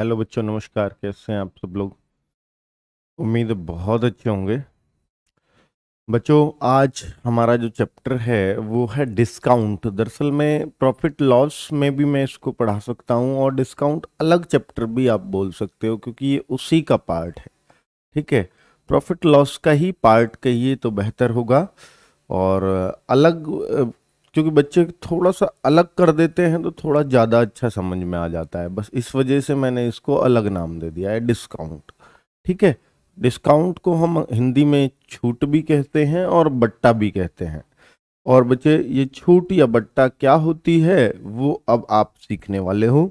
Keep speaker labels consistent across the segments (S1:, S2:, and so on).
S1: Hello बच्चों नमस्कार कैसे हैं आप सब लोग उम्मीद
S2: बहुत अच्छे होंगे बच्चों आज हमारा जो चैप्टर है वो है डिस्काउंट दरअसल मैं प्रॉफिट लॉस में भी मैं इसको पढ़ा सकता हूँ और डिस्काउंट अलग चैप्टर भी आप बोल सकते हो क्योंकि ये उसी का पार्ट है ठीक है प्रॉफिट लॉस का ही पार्ट कहिए तो बेहतर होगा और अलग क्योंकि बच्चे थोड़ा सा अलग कर देते हैं तो थोड़ा ज़्यादा अच्छा समझ में आ जाता है बस इस वजह से मैंने इसको अलग नाम दे दिया है डिस्काउंट ठीक है डिस्काउंट को हम हिंदी में छूट भी कहते हैं और बट्टा भी कहते हैं और बच्चे ये छूट या बट्टा क्या होती है वो अब आप सीखने वाले हो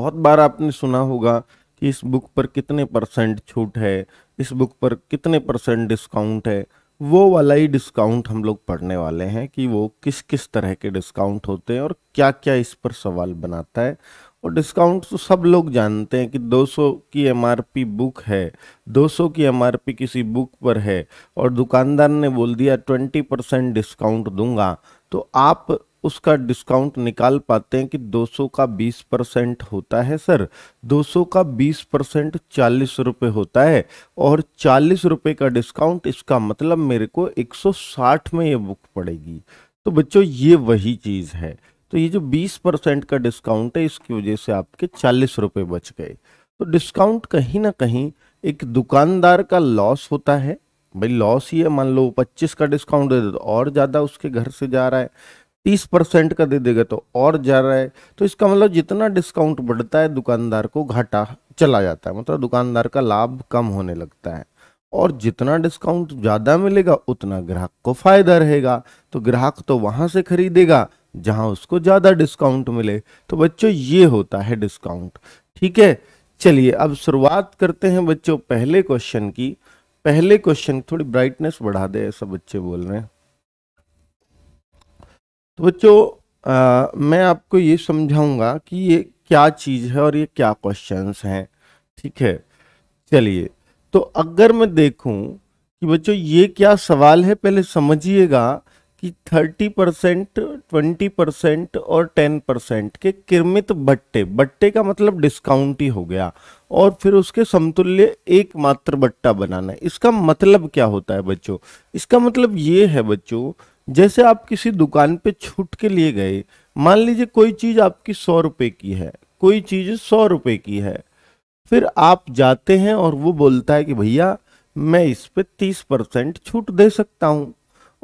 S2: बहुत बार आपने सुना होगा कि इस बुक पर कितने परसेंट छूट है इस बुक पर कितने परसेंट डिस्काउंट है वो वाला ही डिस्काउंट हम लोग पढ़ने वाले हैं कि वो किस किस तरह के डिस्काउंट होते हैं और क्या क्या इस पर सवाल बनाता है और डिस्काउंट तो सब लोग जानते हैं कि 200 की एमआरपी बुक है 200 की एमआरपी किसी बुक पर है और दुकानदार ने बोल दिया 20 परसेंट डिस्काउंट दूंगा तो आप उसका डिस्काउंट निकाल पाते हैं कि 200 का 20 परसेंट होता है सर 200 का 20 परसेंट चालीस रुपये होता है और चालीस रुपये का डिस्काउंट इसका मतलब मेरे को 160 में ये बुक पड़ेगी तो बच्चों ये वही चीज़ है तो ये जो 20 परसेंट का डिस्काउंट है इसकी वजह से आपके चालीस रुपये बच गए तो डिस्काउंट कहीं ना कहीं एक दुकानदार का लॉस होता है भाई लॉस ही है मान लो 25 का डिस्काउंट दे दो तो और ज़्यादा उसके घर से जा रहा है तीस परसेंट का दे देगा तो और जा रहा है तो इसका मतलब जितना डिस्काउंट बढ़ता है दुकानदार को घाटा चला जाता है मतलब दुकानदार का लाभ कम होने लगता है और जितना डिस्काउंट ज़्यादा मिलेगा उतना ग्राहक को फ़ायदा रहेगा तो ग्राहक तो वहाँ से खरीदेगा जहाँ उसको ज़्यादा डिस्काउंट मिले तो बच्चों ये होता है डिस्काउंट ठीक है चलिए अब शुरुआत करते हैं बच्चों पहले क्वेश्चन की पहले क्वेश्चन थोड़ी ब्राइटनेस बढ़ा दे ऐसा बच्चे बोल रहे हैं तो बच्चों मैं आपको ये समझाऊंगा कि ये क्या चीज़ है और ये क्या क्वेश्चंस हैं ठीक है चलिए तो अगर मैं देखूं कि बच्चों ये क्या सवाल है पहले समझिएगा कि 30 परसेंट ट्वेंटी परसेंट और 10 परसेंट के किरमित बट्टे बट्टे का मतलब डिस्काउंट ही हो गया और फिर उसके समतुल्य एकमात्र बट्टा बनाना इसका मतलब क्या होता है बच्चों इसका मतलब ये है बच्चों जैसे आप किसी दुकान पे छूट के लिए गए मान लीजिए कोई चीज़ आपकी सौ रुपए की है कोई चीज़ सौ रुपए की है फिर आप जाते हैं और वो बोलता है कि भैया मैं इस पर तीस परसेंट छूट दे सकता हूँ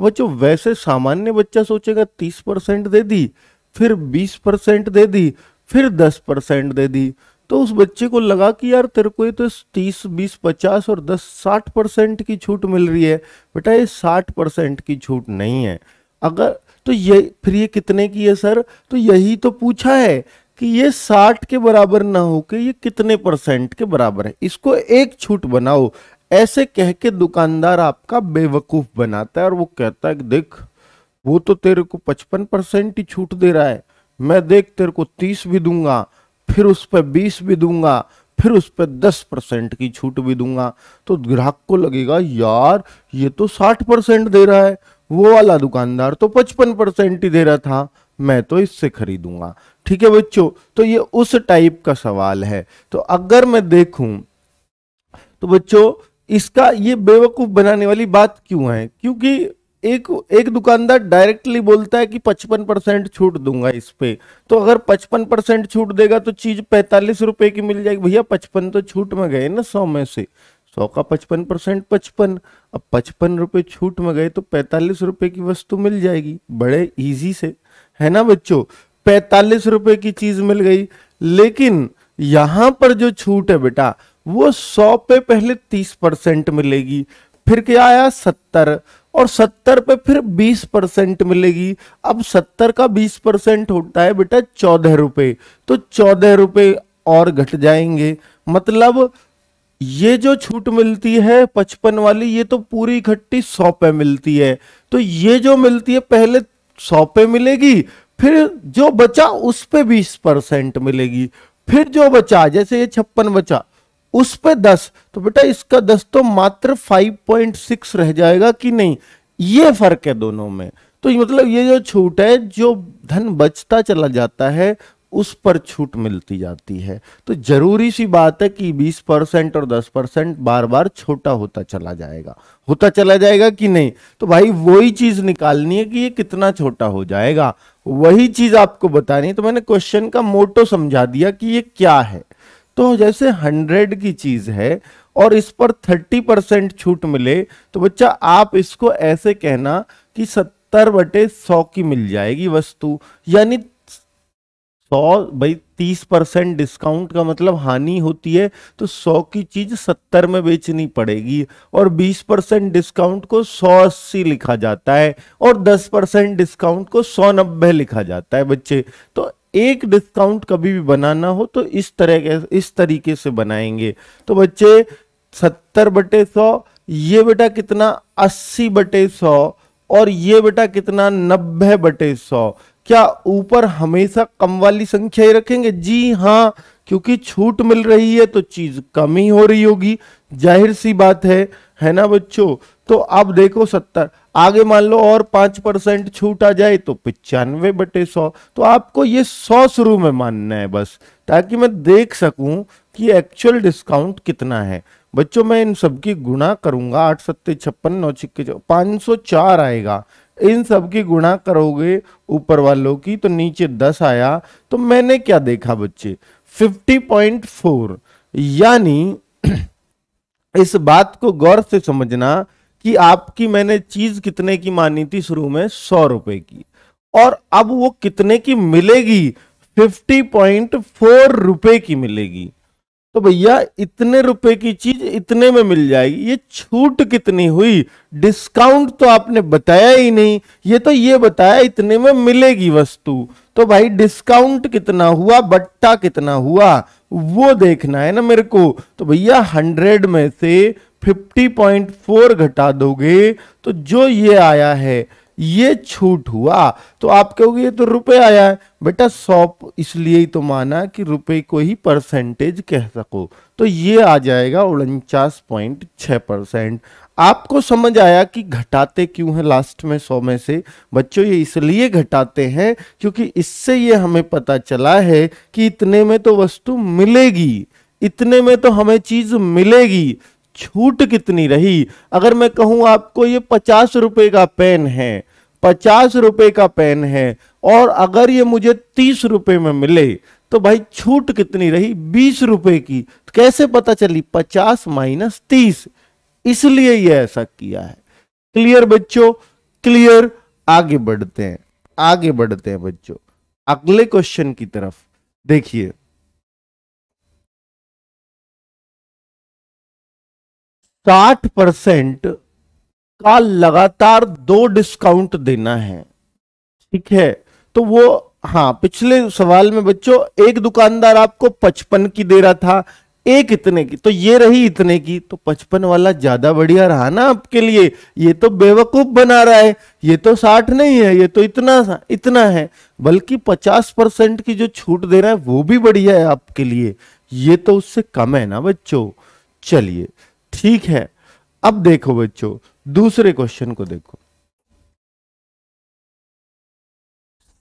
S2: बच्चों वैसे सामान्य बच्चा सोचेगा तीस परसेंट दे दी फिर बीस परसेंट दे दी फिर दस परसेंट दे दी तो उस बच्चे को लगा कि यार तेरे को ये तो तीस बीस पचास और दस साठ परसेंट की छूट मिल रही है बेटा ये साठ परसेंट की छूट नहीं है अगर तो ये फिर ये कितने की है सर तो यही तो पूछा है कि ये साठ के बराबर ना हो के ये कितने परसेंट के बराबर है इसको एक छूट बनाओ ऐसे कह के दुकानदार आपका बेवकूफ बनाता है और वो कहता है कि देख वो तो तेरे को पचपन परसेंट ही छूट दे रहा है मैं देख तेरे को तीस भी दूंगा फिर उस पर बीस भी दूंगा फिर उस पर दस परसेंट की छूट भी दूंगा तो ग्राहक को लगेगा यार ये तो साठ परसेंट दे रहा है वो वाला दुकानदार तो पचपन परसेंट ही दे रहा था मैं तो इससे खरीदूंगा ठीक है बच्चों तो ये उस टाइप का सवाल है तो अगर मैं देखूं तो बच्चों इसका ये बेवकूफ बनाने वाली बात क्यों है क्योंकि एक एक दुकानदार डायरेक्टली बोलता है कि 55 परसेंट छूट दूंगा इस पे तो अगर 55 परसेंट छूट देगा तो चीज पैंतालीस रुपए की मिल जाएगी भैया 55 तो छूट में गए ना सौ में से सौ का पचपन परसेंट पचपन अब पचपन रुपए छूट में गए तो पैंतालीस रुपए की वस्तु मिल जाएगी बड़े इजी से है ना बच्चों पैंतालीस रुपए की चीज मिल गई लेकिन यहां पर जो छूट है बेटा वो सौ पे पहले तीस परसेंट मिलेगी फिर क्या आया सत्तर और सत्तर पे फिर बीस परसेंट मिलेगी अब सत्तर का बीस परसेंट होता है बेटा चौदह रुपये तो चौदह रुपये और घट जाएंगे मतलब ये जो छूट मिलती है पचपन वाली ये तो पूरी इकट्ठी सौ पे मिलती है तो ये जो मिलती है पहले सौ पे मिलेगी फिर जो बचा उस पर बीस परसेंट मिलेगी फिर जो बचा जैसे ये छप्पन बचा उस पे दस तो बेटा इसका दस तो मात्र फाइव पॉइंट सिक्स रह जाएगा कि नहीं ये फर्क है दोनों में तो ये मतलब ये जो छूट है जो धन बचता चला जाता है उस पर छूट मिलती जाती है तो जरूरी सी बात है कि 20 परसेंट और 10 परसेंट बार बार छोटा होता चला जाएगा होता चला जाएगा कि नहीं तो भाई वही चीज निकालनी है कि ये कितना छोटा हो जाएगा वही चीज आपको बतानी है तो मैंने क्वेश्चन का मोटो समझा दिया कि ये क्या है तो जैसे हंड्रेड की चीज है और इस पर थर्टी परसेंट छूट मिले तो बच्चा आप इसको ऐसे कहना कि सत्तर बटे सौ की मिल जाएगी वस्तु यानी सौ भाई तीस परसेंट डिस्काउंट का मतलब हानि होती है तो सौ की चीज सत्तर में बेचनी पड़ेगी और बीस परसेंट डिस्काउंट को सौ अस्सी लिखा जाता है और दस परसेंट डिस्काउंट को सौ नब्बे लिखा जाता है बच्चे तो एक डिस्काउंट कभी भी बनाना हो तो इस तरह के इस तरीके से बनाएंगे तो बच्चे सत्तर बटे सौ ये बेटा कितना अस्सी बटे सौ और ये बेटा कितना नब्बे बटे सौ क्या ऊपर हमेशा कम वाली संख्या ही रखेंगे जी हाँ क्योंकि छूट मिल रही है तो चीज कम ही हो रही होगी जाहिर सी बात है है ना बच्चों तो आप देखो सत्तर आगे मान लो और पांच परसेंट छूट आ जाए तो पिचानवे बटे सौ तो आपको ये सौ शुरू में मानना है बस ताकि मैं देख सकूं कि एक्चुअल डिस्काउंट कितना है बच्चों मैं इन सबकी गुणा करूंगा आठ सत्ते छप्पन नौ छिक्के पाँच सौ चार आएगा इन सब की गुणा करोगे ऊपर वालों की तो नीचे दस आया तो मैंने क्या देखा बच्चे फिफ्टी पॉइंट फोर यानी इस बात को गौर से समझना कि आपकी मैंने चीज कितने की मानी थी शुरू में सौ रुपए की और अब वो कितने की मिलेगी फिफ्टी पॉइंट फोर रुपए की मिलेगी तो भैया इतने रुपए की चीज इतने में मिल जाएगी ये छूट कितनी हुई डिस्काउंट तो आपने बताया ही नहीं ये तो ये बताया इतने में मिलेगी वस्तु तो भाई डिस्काउंट कितना हुआ बट्टा कितना हुआ वो देखना है ना मेरे को तो भैया हंड्रेड में से 50.4 घटा दोगे तो जो ये आया है ये छूट हुआ तो आप कहोगे ये तो रुपए आया है बेटा सौ इसलिए ही तो माना कि रुपए को ही परसेंटेज कह सको तो ये आ जाएगा उनचास पॉइंट छः परसेंट आपको समझ आया कि घटाते क्यों है लास्ट में सौ में से बच्चों ये इसलिए घटाते हैं क्योंकि इससे ये हमें पता चला है कि इतने में तो वस्तु मिलेगी इतने में तो हमें चीज मिलेगी छूट कितनी रही अगर मैं कहूं आपको ये पचास रुपए का पेन है पचास रुपए का पेन है और अगर ये मुझे तीस रुपए में मिले तो भाई छूट कितनी रही बीस रुपए की तो कैसे पता चली पचास माइनस तीस इसलिए ये ऐसा किया है क्लियर बच्चों क्लियर आगे बढ़ते
S1: हैं आगे बढ़ते हैं बच्चों अगले क्वेश्चन की तरफ देखिए साठ परसेंट का लगातार दो डिस्काउंट देना है ठीक
S2: है तो वो हाँ पिछले सवाल में बच्चों एक दुकानदार आपको पचपन की दे रहा था एक इतने की तो ये रही इतने की तो पचपन वाला ज्यादा बढ़िया रहा ना आपके लिए ये तो बेवकूफ बना रहा है ये तो साठ नहीं है ये तो इतना इतना है बल्कि पचास परसेंट की जो छूट दे रहा है वो भी बढ़िया है आपके लिए ये तो उससे कम है ना बच्चों चलिए ठीक है अब देखो बच्चों दूसरे क्वेश्चन को देखो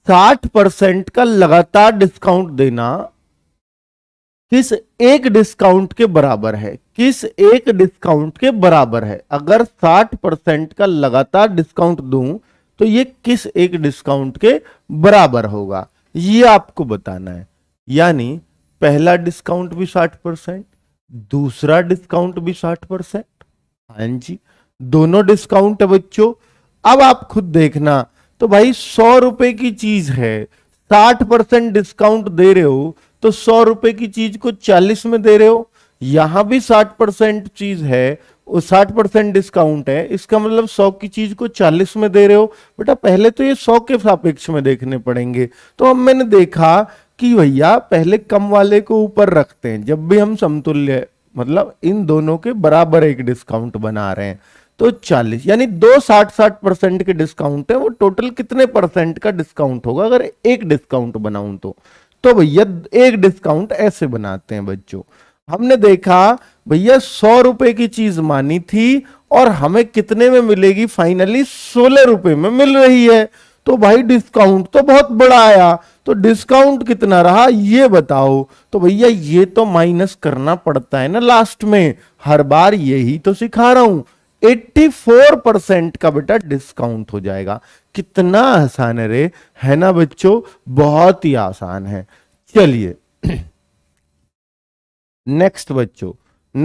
S2: साठ परसेंट का लगातार डिस्काउंट देना किस एक डिस्काउंट के बराबर है किस एक डिस्काउंट के बराबर है अगर 60 परसेंट का लगातार डिस्काउंट दूं तो ये किस एक डिस्काउंट के बराबर होगा ये आपको बताना है यानी पहला डिस्काउंट भी 60 परसेंट दूसरा डिस्काउंट भी साठ परसेंट हाँ जी दोनों डिस्काउंट है बच्चों अब आप खुद देखना तो भाई सौ रुपए की चीज है साठ परसेंट डिस्काउंट दे रहे हो तो सौ रुपए की चीज को चालीस में दे रहे हो यहां भी साठ परसेंट चीज है वो साठ परसेंट डिस्काउंट है इसका मतलब सौ की चीज को चालीस में दे रहे हो बेटा पहले तो ये सौ के सापेक्ष में देखने पड़ेंगे तो अब मैंने देखा कि भैया पहले कम वाले को ऊपर रखते हैं जब भी हम समतुल्य मतलब इन दोनों के बराबर एक डिस्काउंट बना रहे हैं तो 40 यानी दो साठ साठ परसेंट के डिस्काउंट है वो टोटल कितने परसेंट का डिस्काउंट होगा अगर एक डिस्काउंट बनाऊं तो तो भैया एक डिस्काउंट ऐसे बनाते हैं बच्चों हमने देखा भैया सौ रुपए की चीज मानी थी और हमें कितने में मिलेगी फाइनली सोलह रुपए में मिल रही है तो भाई डिस्काउंट तो बहुत बड़ा आया तो डिस्काउंट कितना रहा ये बताओ तो भैया ये तो माइनस करना पड़ता है ना लास्ट में हर बार यही तो सिखा रहा हूं 84 परसेंट का बेटा डिस्काउंट हो जाएगा कितना आसान है रे है ना बच्चों बहुत ही आसान है चलिए नेक्स्ट बच्चों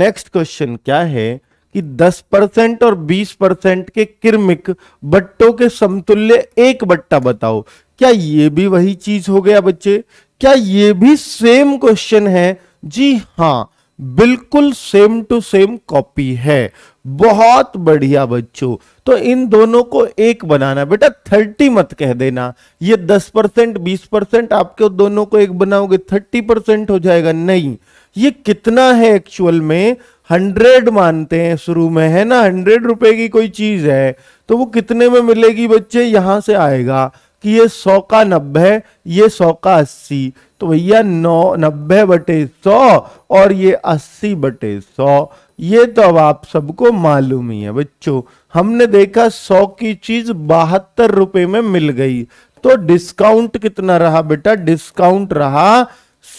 S2: नेक्स्ट क्वेश्चन क्या है कि 10 परसेंट और 20 परसेंट के किरमिक बट्टों के समतुल्य एक बट्टा बताओ क्या ये भी वही चीज हो गया बच्चे क्या ये भी सेम क्वेश्चन है जी हाँ बिल्कुल सेम टू सेम कॉपी है बहुत बढ़िया बच्चों तो इन दोनों को एक बनाना बेटा थर्टी मत कह देना ये दस परसेंट बीस परसेंट आपके दोनों को एक बनाओगे थर्टी परसेंट हो जाएगा नहीं ये कितना है एक्चुअल में हंड्रेड मानते हैं शुरू में है ना हंड्रेड रुपए की कोई चीज है तो वो कितने में मिलेगी बच्चे यहाँ से आएगा कि ये सौ का नब्बे ये सौ का अस्सी तो भैया नौ नब्बे बटे सौ और ये अस्सी बटे सौ ये तो अब आप सबको मालूम ही है बच्चों हमने देखा सौ की चीज बहत्तर रुपए में मिल गई तो डिस्काउंट कितना रहा बेटा डिस्काउंट रहा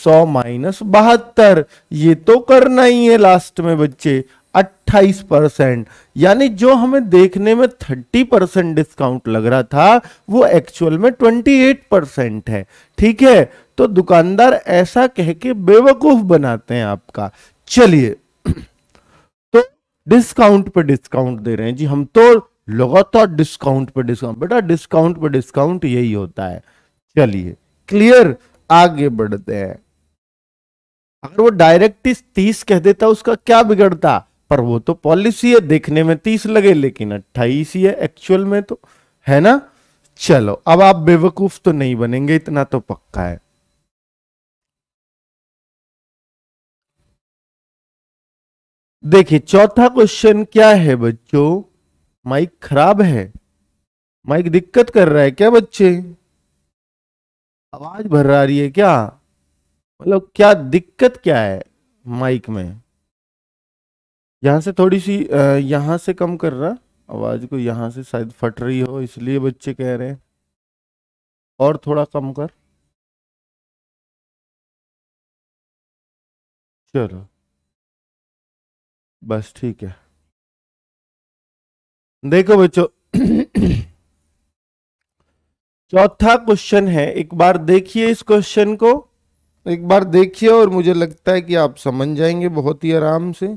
S2: सौ माइनस बहत्तर ये तो करना ही है लास्ट में बच्चे 28 परसेंट यानी जो हमें देखने में 30 परसेंट डिस्काउंट लग रहा था वो एक्चुअल में 28 परसेंट है ठीक है तो दुकानदार ऐसा कह के बेवकूफ बनाते हैं आपका चलिए तो डिस्काउंट पे डिस्काउंट दे रहे हैं जी हम तो लगातार डिस्काउंट पे डिस्काउंट बेटा डिस्काउंट पे डिस्काउंट यही होता है चलिए क्लियर आगे बढ़ते हैं अगर वो डायरेक्ट तीस कह देता उसका क्या बिगड़ता पर वो तो पॉलिसी है देखने में तीस लगे लेकिन अट्ठाईस ही है एक्चुअल में तो है ना चलो
S1: अब आप बेवकूफ तो नहीं बनेंगे इतना तो पक्का है देखिए चौथा क्वेश्चन क्या है बच्चों माइक खराब है माइक दिक्कत कर रहा है क्या
S2: बच्चे आवाज भर रही है क्या मतलब क्या दिक्कत क्या है माइक में यहाँ से थोड़ी सी यहाँ से कम कर रहा आवाज़ को यहाँ से शायद फट रही हो इसलिए बच्चे कह रहे हैं
S1: और थोड़ा कम कर चलो बस ठीक है देखो बच्चों
S2: चौथा क्वेश्चन है एक बार देखिए इस क्वेश्चन को एक बार देखिए और
S1: मुझे लगता है कि आप समझ जाएंगे बहुत ही आराम से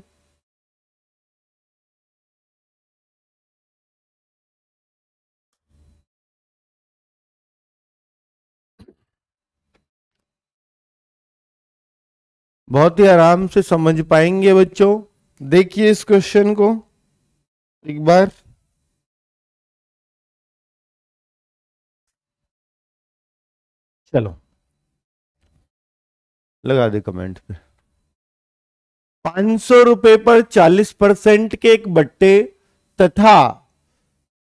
S1: बहुत ही आराम से समझ पाएंगे बच्चों देखिए इस क्वेश्चन को एक बार चलो लगा दे कमेंट पे पांच सौ रुपए पर चालीस परसेंट के एक
S2: बट्टे तथा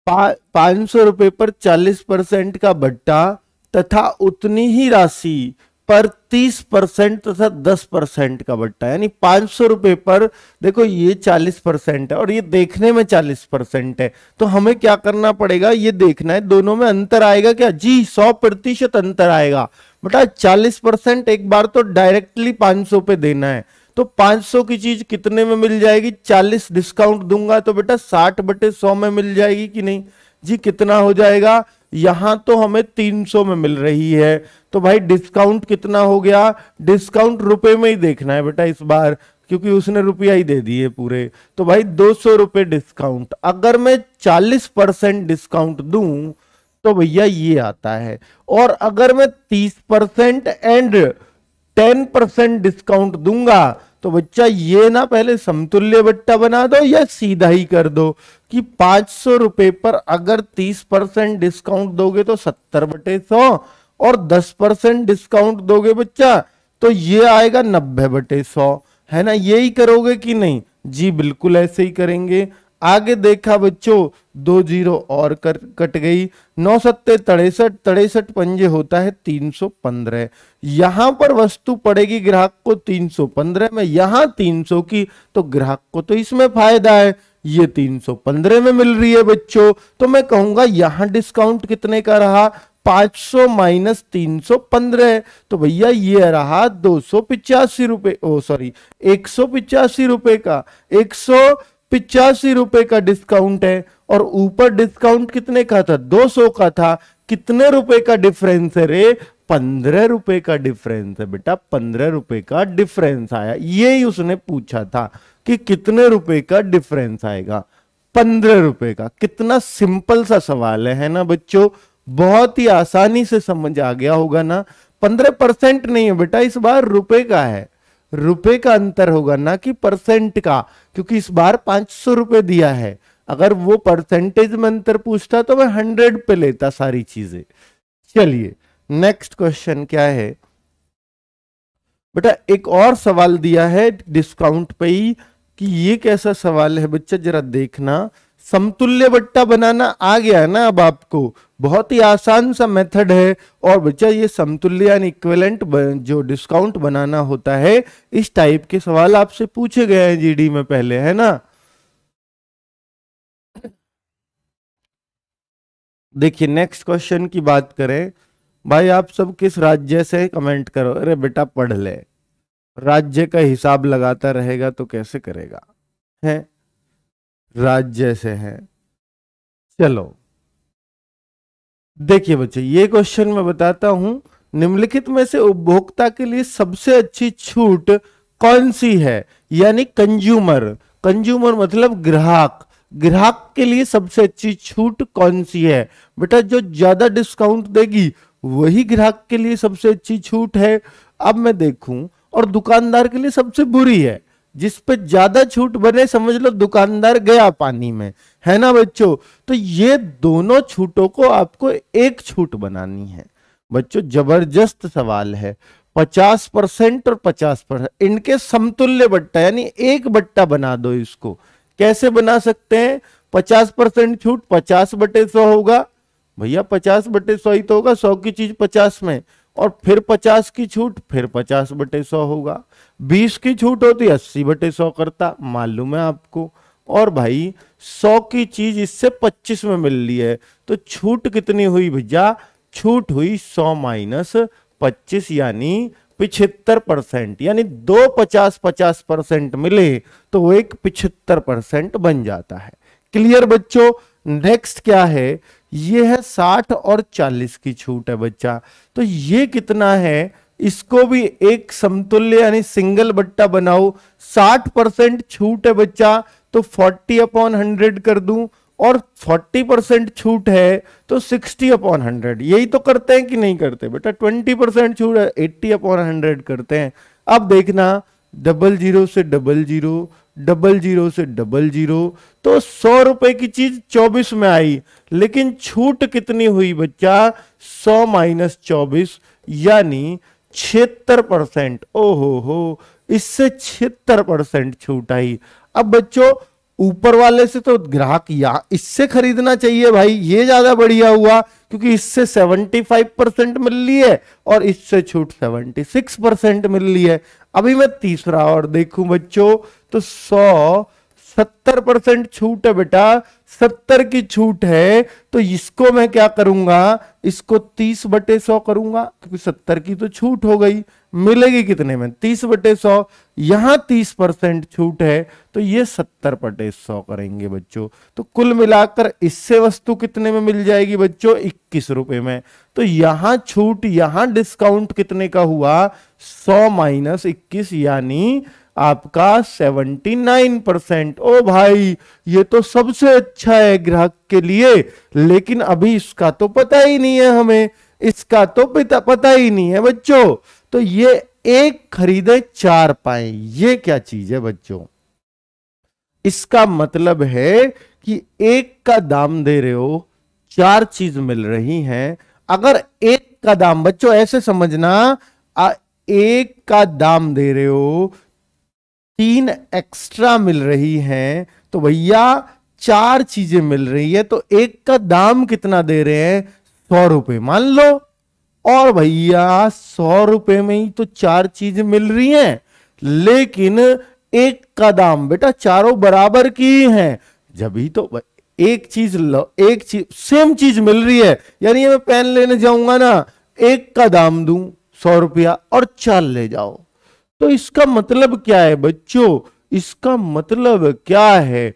S2: पांच सौ रुपए पर चालीस परसेंट का बट्टा तथा उतनी ही राशि पर तीस परसेंट तथा दस परसेंट का बट्टा यानी पांच सौ रुपए पर देखो ये चालीस परसेंट है और ये देखने में चालीस परसेंट है तो हमें क्या करना पड़ेगा ये देखना है दोनों में अंतर आएगा क्या जी सौ प्रतिशत अंतर आएगा बेटा चालीस परसेंट एक बार तो डायरेक्टली पांच सौ पे देना है तो 500 की चीज कितने में मिल जाएगी 40 डिस्काउंट दूंगा तो बेटा 60 बटे 100 में मिल जाएगी कि नहीं जी कितना हो जाएगा यहां तो हमें 300 में मिल रही है तो भाई डिस्काउंट कितना हो गया डिस्काउंट रुपए में ही देखना है बेटा इस बार क्योंकि उसने रुपया ही दे दिए पूरे तो भाई दो सौ रुपये डिस्काउंट अगर मैं चालीस परसेंट डिस्काउंट दूं तो भैया ये आता है और अगर मैं तीस percent and ten percent discount दूंगा तो बच्चा ये ना पहले समतुल्य बट्टा बना दो या सीधा ही कर दो कि पांच सौ रुपए पर अगर तीस परसेंट डिस्काउंट दोगे तो सत्तर बटे सौ और दस परसेंट डिस्काउंट दोगे बच्चा तो ये आएगा नब्बे बटे सौ है ना यही करोगे कि नहीं जी बिल्कुल ऐसे ही करेंगे आगे देखा बच्चों दो जीरो और कर कट गई नौ सत्ते तड़ेसठ तड़ेसठ पंजे होता है तीन सौ पंद्रह यहां पर वस्तु पड़ेगी ग्राहक को तीन सौ पंद्रह में यहां तीन सौ की तो ग्राहक को तो इसमें फायदा है ये तीन सौ पंद्रह में मिल रही है बच्चों तो मैं कहूंगा यहां डिस्काउंट कितने का रहा 500 माइनस तीन तो भैया ये रहा दो सौ पिचासी रुपए ओ सॉरी एक सौ पिचासी रुपए का एक सौ पिचासी रुपए का डिस्काउंट है और ऊपर डिस्काउंट कितने का था 200 का था कितने रुपए का डिफरेंस है रे पंद्रह रुपए का डिफरेंस है बेटा पंद्रह रुपए का डिफरेंस आया ये ही उसने पूछा था कि कितने रुपए का डिफरेंस आएगा पंद्रह रुपए का कितना सिंपल सा सवाल है, है ना बच्चों बहुत ही आसानी से समझ आ गया होगा ना पंद्रह परसेंट नहीं है बेटा इस बार रुपए का है रुपए का अंतर होगा ना कि परसेंट का क्योंकि इस बार पांच सौ रुपए दिया है अगर वो परसेंटेज में अंतर पूछता तो मैं हंड्रेड पे लेता सारी चीजें चलिए नेक्स्ट क्वेश्चन क्या है बेटा एक और सवाल दिया है डिस्काउंट पे ही कि ये कैसा सवाल है बच्चा जरा देखना समतुल्य बट्टा बनाना आ गया है ना अब आपको बहुत ही आसान सा मेथड है और बच्चा ये समतुल्य यानी इक्वेलेंट जो डिस्काउंट बनाना होता है इस टाइप के सवाल आपसे पूछे गए हैं जीडी में पहले है ना देखिए नेक्स्ट क्वेश्चन की बात करें भाई आप सब किस राज्य से कमेंट करो अरे बेटा पढ़ ले राज्य का हिसाब लगाता रहेगा तो कैसे करेगा है राज जैसे हैं चलो देखिए बच्चे ये क्वेश्चन मैं बताता हूं निम्नलिखित में से उपभोक्ता के लिए सबसे अच्छी छूट कौन सी है यानी कंज्यूमर कंज्यूमर मतलब ग्राहक ग्राहक के लिए सबसे अच्छी छूट कौन सी है बेटा जो ज्यादा डिस्काउंट देगी वही ग्राहक के लिए सबसे अच्छी छूट है अब मैं देखूं और दुकानदार के लिए सबसे बुरी है जिस पे ज्यादा छूट बने समझ लो दुकानदार गया पानी में है ना बच्चों तो ये दोनों छूटों को आपको एक छूट बनानी है बच्चों जबरदस्त सवाल है पचास परसेंट और पचास परसेंट इनके समतुल्य बट्टा यानी एक बट्टा बना दो इसको कैसे बना सकते हैं पचास परसेंट छूट पचास बटे सौ होगा भैया पचास बटे सौ ही तो होगा सौ की चीज पचास में और फिर पचास की छूट फिर पचास बटे सौ होगा बीस की छूट होती अस्सी बटे सौ करता मालूम है आपको और भाई सौ की चीज इससे पच्चीस में मिल रही है तो छूट कितनी हुई भैया छूट हुई सौ माइनस पच्चीस यानी पिछहत्तर परसेंट यानी दो पचास पचास परसेंट मिले तो वो एक पिछहत्तर परसेंट बन जाता है क्लियर बच्चों नेक्स्ट क्या है ये है साठ और चालीस की छूट है बच्चा तो ये कितना है इसको भी एक समतुल्य यानी सिंगल बट्टा बनाओ साठ परसेंट छूट है बच्चा तो फोर्टी अपॉन हंड्रेड कर दू और 40 परसेंट छूट है तो 60 अपॉन 100 यही तो करते हैं कि नहीं करते बेटा 20 परसेंट छूट है 80 अपॉन 100 करते हैं अब देखना डबल जीरो से डबल जीरो डबल जीरो से डबल जीरो तो सौ रुपए की चीज चौबीस में आई लेकिन छूट कितनी हुई बच्चा सौ माइनस चौबीस यानी छिहत्तर परसेंट ओ हो हो इससे छिहत्तर परसेंट छूट आई अब बच्चों ऊपर वाले से तो ग्राहक या इससे खरीदना चाहिए भाई ये ज्यादा बढ़िया हुआ क्योंकि इससे 75 परसेंट मिल रही है और इससे छूट 76 परसेंट मिल रही है अभी मैं तीसरा और देखूं बच्चों तो सौ सत्तर परसेंट छूट है बेटा सत्तर की छूट है तो इसको मैं क्या करूंगा इसको तीस बटे सौ करूंगा क्योंकि सत्तर की तो छूट हो गई मिलेगी कितने में तीस बटे सौ यहां तीस परसेंट छूट है तो ये सत्तर बटे सौ करेंगे बच्चों तो कुल मिलाकर इससे वस्तु कितने में मिल जाएगी बच्चों इक्कीस रुपए में तो यहां छूट यहां डिस्काउंट कितने का हुआ सौ माइनस इक्कीस यानी आपका 79 परसेंट ओ भाई ये तो सबसे अच्छा है ग्राहक के लिए लेकिन अभी इसका तो पता ही नहीं है हमें इसका तो पता पता ही नहीं है बच्चों तो ये एक खरीदे चार पाए ये क्या चीज है बच्चों इसका मतलब है कि एक का दाम दे रहे हो चार चीज मिल रही हैं अगर एक का दाम बच्चों ऐसे समझना आ, एक का दाम दे रहे हो तीन एक्स्ट्रा मिल रही हैं तो भैया चार चीजें मिल रही है तो एक का दाम कितना दे रहे हैं सौ रुपए मान लो और भैया सौ रुपए में ही तो चार चीजें मिल रही हैं लेकिन एक का दाम बेटा चारों बराबर की हैं जब ही तो एक चीज लो एक चीज सेम चीज मिल रही है यानी मैं पेन लेने जाऊंगा ना एक का दाम दू सौ रुपया और चार ले जाओ तो इसका मतलब क्या है बच्चों इसका मतलब क्या है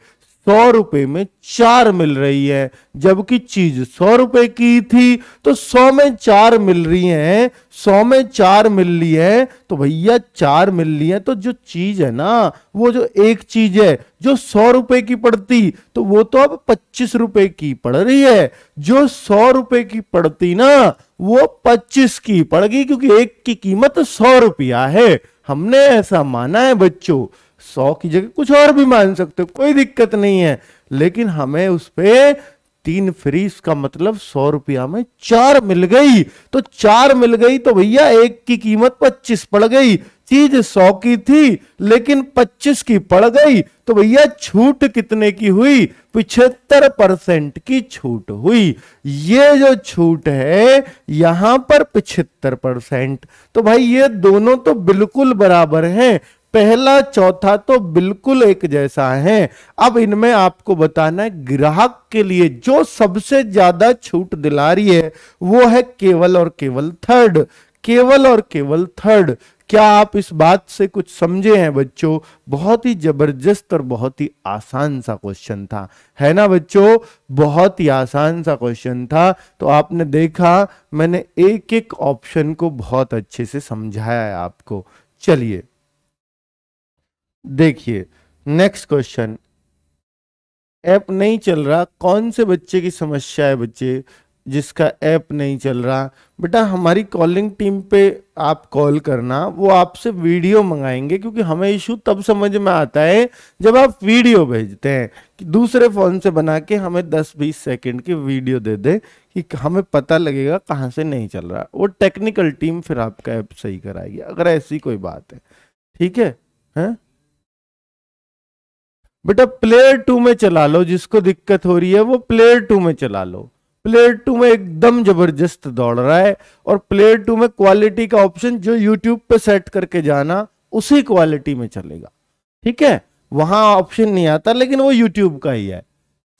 S2: सौ रुपए में चार मिल रही है जबकि चीज सौ रुपए की थी तो सौ में चार मिल रही है सौ में चार मिल रही है तो भैया चार मिल रही है तो जो चीज है ना वो जो एक चीज है जो सौ रुपए की पड़ती तो वो तो अब पच्चीस रुपए की पड़ रही है जो सौ रुपए की पड़ती ना वो पच्चीस की पड़ गई क्योंकि एक की कीमत सौ रुपया है हमने ऐसा माना है बच्चों सौ की जगह कुछ और भी मान सकते हो कोई दिक्कत नहीं है लेकिन हमें उस पर तीन फ्रीज का मतलब सौ रुपया में चार मिल गई तो चार मिल गई तो भैया एक की कीमत पच्चीस पड़ गई चीज सौ की थी लेकिन पच्चीस की पड़ गई तो भैया छूट कितने की हुई पिछहत्तर परसेंट की छूट हुई ये जो छूट है यहां पर पिछहत्तर परसेंट तो भाई ये दोनों तो बिल्कुल बराबर हैं पहला चौथा तो बिल्कुल एक जैसा है अब इनमें आपको बताना है ग्राहक के लिए जो सबसे ज्यादा छूट दिला रही है वो है केवल और केवल थर्ड केवल और केवल थर्ड क्या आप इस बात से कुछ समझे हैं बच्चों बहुत ही जबरदस्त और बहुत ही आसान सा क्वेश्चन था है ना बच्चों बहुत ही आसान सा क्वेश्चन था तो आपने देखा मैंने एक एक ऑप्शन को बहुत अच्छे से समझाया है आपको चलिए देखिए नेक्स्ट क्वेश्चन ऐप नहीं चल रहा कौन से बच्चे की समस्या है बच्चे जिसका ऐप नहीं चल रहा बेटा हमारी कॉलिंग टीम पे आप कॉल करना वो आपसे वीडियो मंगाएंगे क्योंकि हमें इशू तब समझ में आता है जब आप वीडियो भेजते हैं कि दूसरे फ़ोन से बना के हमें 10-20 सेकंड की वीडियो दे दे कि हमें पता लगेगा कहाँ से नहीं चल रहा वो टेक्निकल टीम फिर आपका ऐप सही कराएगी अगर ऐसी कोई बात है ठीक है है? बेटा प्लेयर टू में चला लो जिसको दिक्कत हो रही है वो प्लेयर टू में चला लो प्लेयर टू में एकदम जबरदस्त दौड़ रहा है और प्लेयर टू में क्वालिटी का ऑप्शन जो यूट्यूब पे सेट करके जाना उसी क्वालिटी में चलेगा ठीक है वहां ऑप्शन नहीं आता लेकिन वो यूट्यूब का ही है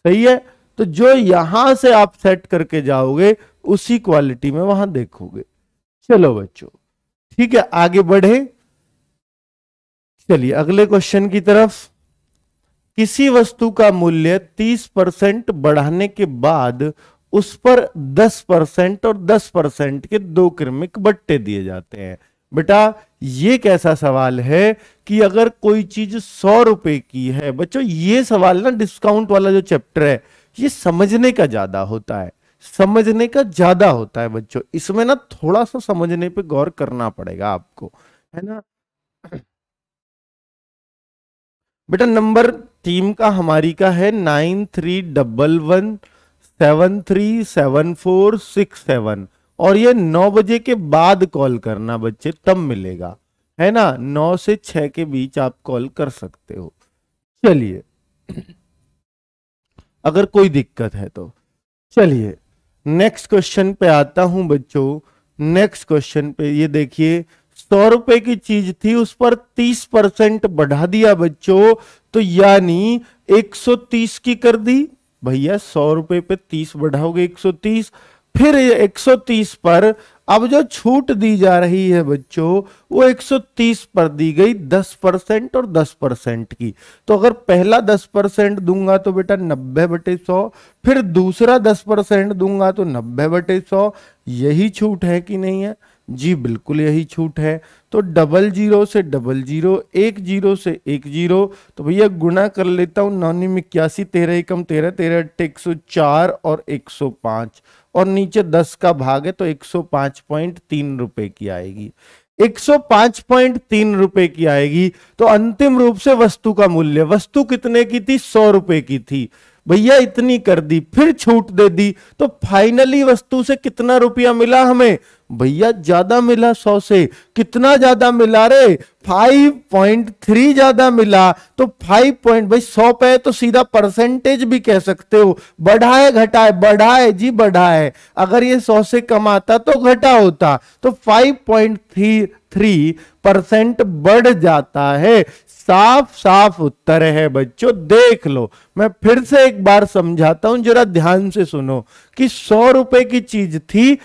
S2: सही है तो जो यहां से आप सेट करके जाओगे उसी क्वालिटी में वहां देखोगे चलो बच्चों ठीक है आगे बढ़े चलिए अगले क्वेश्चन की तरफ किसी वस्तु का मूल्य 30 परसेंट बढ़ाने के बाद उस पर 10 परसेंट और 10 परसेंट के दो क्रमिक बट्टे दिए जाते हैं बेटा ये कैसा सवाल है कि अगर कोई चीज सौ रुपए की है बच्चों ये सवाल ना डिस्काउंट वाला जो चैप्टर है ये समझने का ज्यादा होता है समझने का ज्यादा होता है बच्चों इसमें ना थोड़ा सा समझने पे गौर करना पड़ेगा आपको है ना बेटा नंबर टीम का हमारी का है nine three double one seven three seven four six seven और ये नौ बजे के बाद कॉल करना बच्चे तब मिलेगा है ना नौ से छह के बीच आप कॉल कर सकते हो चलिए अगर कोई दिक्कत है तो चलिए नेक्स्ट क्वेश्चन पे आता हूं बच्चों नेक्स्ट क्वेश्चन पे ये देखिए सौ रुपए की चीज थी उस पर तीस परसेंट बढ़ा दिया बच्चों तो यानी एक सौ तीस की कर दी भैया सौ रुपए पे तीस बढ़ाओगे एक सौ तीस फिर एक सौ तीस पर अब जो छूट दी जा रही है बच्चों वो एक सौ तीस पर दी गई दस परसेंट और दस परसेंट की तो अगर पहला दस परसेंट दूंगा तो बेटा नब्बे बटे सौ फिर दूसरा दस परसेंट दूंगा तो नब्बे बटे सौ यही छूट है कि नहीं है जी बिल्कुल यही छूट है तो डबल जीरो से डबल जीरो एक जीरो से एक जीरो तो भैया गुणा कर लेता हूँ नौ में इक्यासी तेरह एकम तेरह तेरह अट्ठे एक सौ चार और एक सौ पाँच और नीचे दस का भाग है तो एक सौ पाँच पॉइंट तीन रुपए की आएगी एक सौ पांच पॉइंट तीन रुपए की आएगी तो अंतिम रूप से वस्तु का मूल्य वस्तु कितने की थी सौ रुपए की थी भैया इतनी कर दी फिर छूट दे दी तो फाइनली वस्तु से कितना रुपया मिला हमें भैया ज्यादा मिला सौ से कितना ज्यादा मिला रे फाइव पॉइंट थ्री ज्यादा मिला तो फाइव पॉइंट भाई सौ पे तो सीधा परसेंटेज भी कह सकते हो बढ़ाए घटाए बढ़ाए जी बढ़ाए अगर ये सौ से कमाता तो घटा होता तो five point three three percent बढ़ जाता है साफ साफ उत्तर है बच्चों देख लो मैं फिर से एक बार समझाता हूं जरा ध्यान से सुनो कि सौ रुपए की चीज थी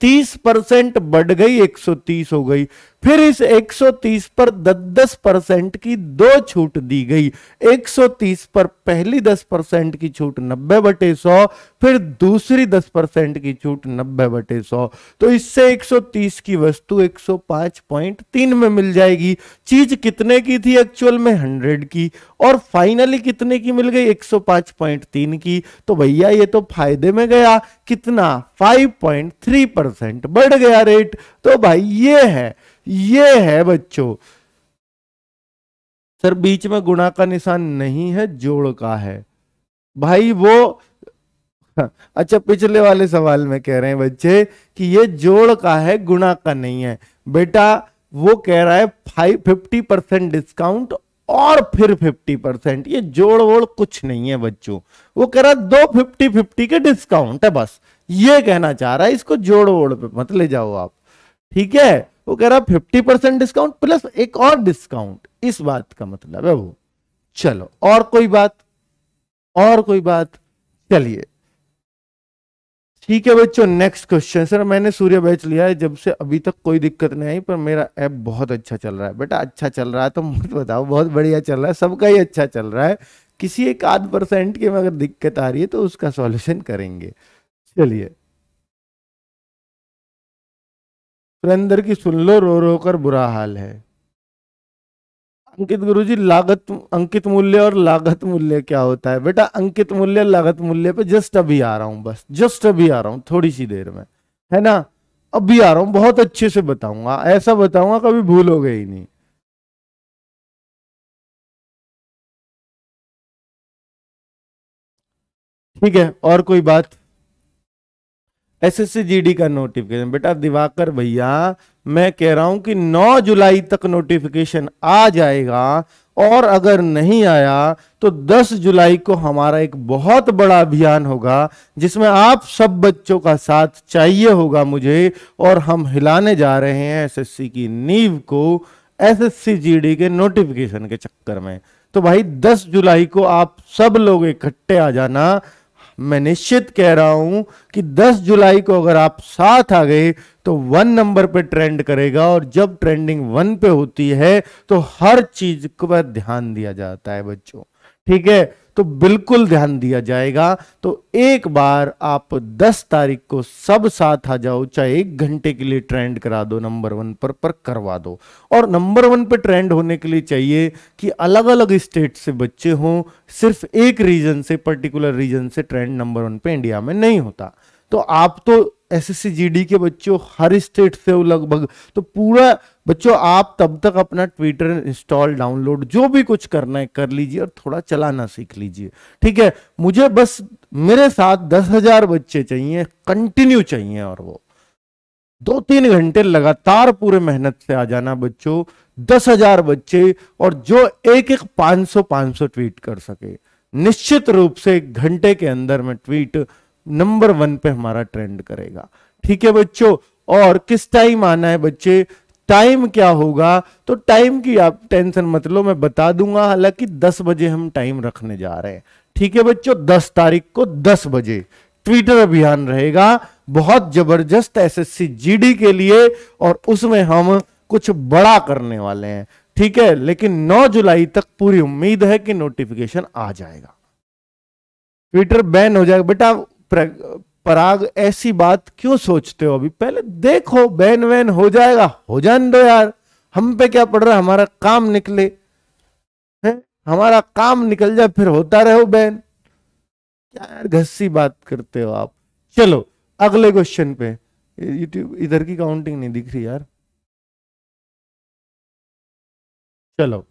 S2: तीस परसेंट बढ़ गई 130 हो गई फिर इस 130 पर 10 परसेंट की दो छूट दी गई 130 पर पहली 10 परसेंट की छूट 90 बटे 100 फिर दूसरी 10 परसेंट की छूट 90 बटे 100 तो इससे 130 की वस्तु 105.3 में मिल जाएगी चीज कितने की थी एक्चुअल में 100 की और फाइनली कितने की मिल गई 105.3 की तो भैया ये तो फायदे में गया कितना 5.3 परसेंट बढ़ गया रेट तो भाई ये है ये है बच्चों सर बीच में गुणा का निशान नहीं है जोड़ का है भाई वो अच्छा पिछले वाले सवाल में कह रहे हैं बच्चे कि ये जोड़ का है गुणा का नहीं है बेटा वो कह रहा है फाइव फिफ्टी परसेंट डिस्काउंट और फिर फिफ्टी परसेंट ये जोड़ वोड़ कुछ नहीं है बच्चों वो कह रहा है दो फिफ्टी फिफ्टी के डिस्काउंट है बस ये कहना चाह रहा है इसको जोड़ वोड़ पे मत ले जाओ आप ठीक है वो कह रहा फिफ्टी परसेंट डिस्काउंट प्लस एक और डिस्काउंट इस बात का मतलब है वो चलो और कोई बात और कोई बात चलिए ठीक है बच्चों नेक्स्ट क्वेश्चन सर मैंने सूर्य बैच लिया है जब से अभी तक कोई दिक्कत नहीं आई पर मेरा ऐप बहुत अच्छा चल रहा है बेटा अच्छा चल रहा है तो मुझे बताओ बहुत बढ़िया चल रहा है सबका ही अच्छा चल रहा है किसी एक आध परसेंट की अगर दिक्कत आ रही है तो उसका सॉल्यूशन करेंगे चलिए सुरेंद्र की सुन लो रो रो कर बुरा हाल है अंकित गुरुजी लागत अंकित मूल्य और लागत मूल्य क्या होता है बेटा अंकित मूल्य लागत मूल्य पे जस्ट अभी आ रहा हूं बस जस्ट अभी आ रहा हूं थोड़ी सी देर में है ना
S1: अभी आ रहा हूं बहुत अच्छे से बताऊंगा ऐसा बताऊंगा कभी भूल हो गई नहीं ठीक है और कोई बात एस एस जीडी का नोटिफिकेशन
S2: बेटा दिवाकर भैया मैं कह रहा हूं कि 9 जुलाई तक नोटिफिकेशन आ जाएगा और अगर नहीं आया तो 10 जुलाई को हमारा एक बहुत बड़ा अभियान होगा जिसमें आप सब बच्चों का साथ चाहिए होगा मुझे और हम हिलाने जा रहे हैं एसएससी की नींव को एसएससी जीडी के नोटिफिकेशन के चक्कर में तो भाई 10 जुलाई को आप सब लोग इकट्ठे आ जाना मैं निश्चित कह रहा हूं कि 10 जुलाई को अगर आप साथ आ गए तो वन नंबर पे ट्रेंड करेगा और जब ट्रेंडिंग वन पे होती है तो हर चीज पर ध्यान दिया जाता है बच्चों ठीक है तो बिल्कुल ध्यान दिया जाएगा तो एक बार आप 10 तारीख को सब साथ आ जाओ चाहे एक घंटे के लिए ट्रेंड करा दो नंबर वन पर पर करवा दो और नंबर वन पर ट्रेंड होने के लिए चाहिए कि अलग अलग स्टेट से बच्चे हों सिर्फ एक रीजन से पर्टिकुलर रीजन से ट्रेंड नंबर वन पे इंडिया में नहीं होता तो आप तो एसएससी जीडी के बच्चों हर स्टेट से लगभग तो पूरा बच्चों आप तब तक अपना ट्विटर इंस्टॉल डाउनलोड जो भी कुछ करना है कर लीजिए और थोड़ा चलाना सीख लीजिए ठीक है मुझे बस मेरे साथ दस हजार बच्चे चाहिए कंटिन्यू चाहिए और वो दो तीन घंटे लगातार पूरे मेहनत से आ जाना बच्चों दस हजार बच्चे और जो एक एक पांच सौ पांच सौ ट्वीट कर सके निश्चित रूप से घंटे के अंदर में ट्वीट नंबर वन पे हमारा ट्रेंड करेगा ठीक है बच्चों और किस टाइम आना है बच्चे टाइम क्या होगा तो टाइम की आप टेंशन मत लो मैं बता दूंगा हालांकि 10 बजे हम टाइम रखने जा रहे हैं ठीक है बच्चों 10 तारीख को 10 बजे ट्विटर अभियान रहेगा बहुत जबरदस्त एसएससी जीडी के लिए और उसमें हम कुछ बड़ा करने वाले हैं ठीक है लेकिन 9 जुलाई तक पूरी उम्मीद है कि नोटिफिकेशन आ जाएगा ट्विटर बैन हो जाएगा बेटा पराग ऐसी बात क्यों सोचते हो अभी पहले देखो बैन वैन हो जाएगा हो जान दो यार हम पे क्या पड़ रहा है हमारा काम निकले है हमारा काम निकल जाए फिर होता रहो बैन क्या यार घसी बात करते हो आप चलो अगले क्वेश्चन पे यूट्यूब इधर की काउंटिंग नहीं दिख रही यार चलो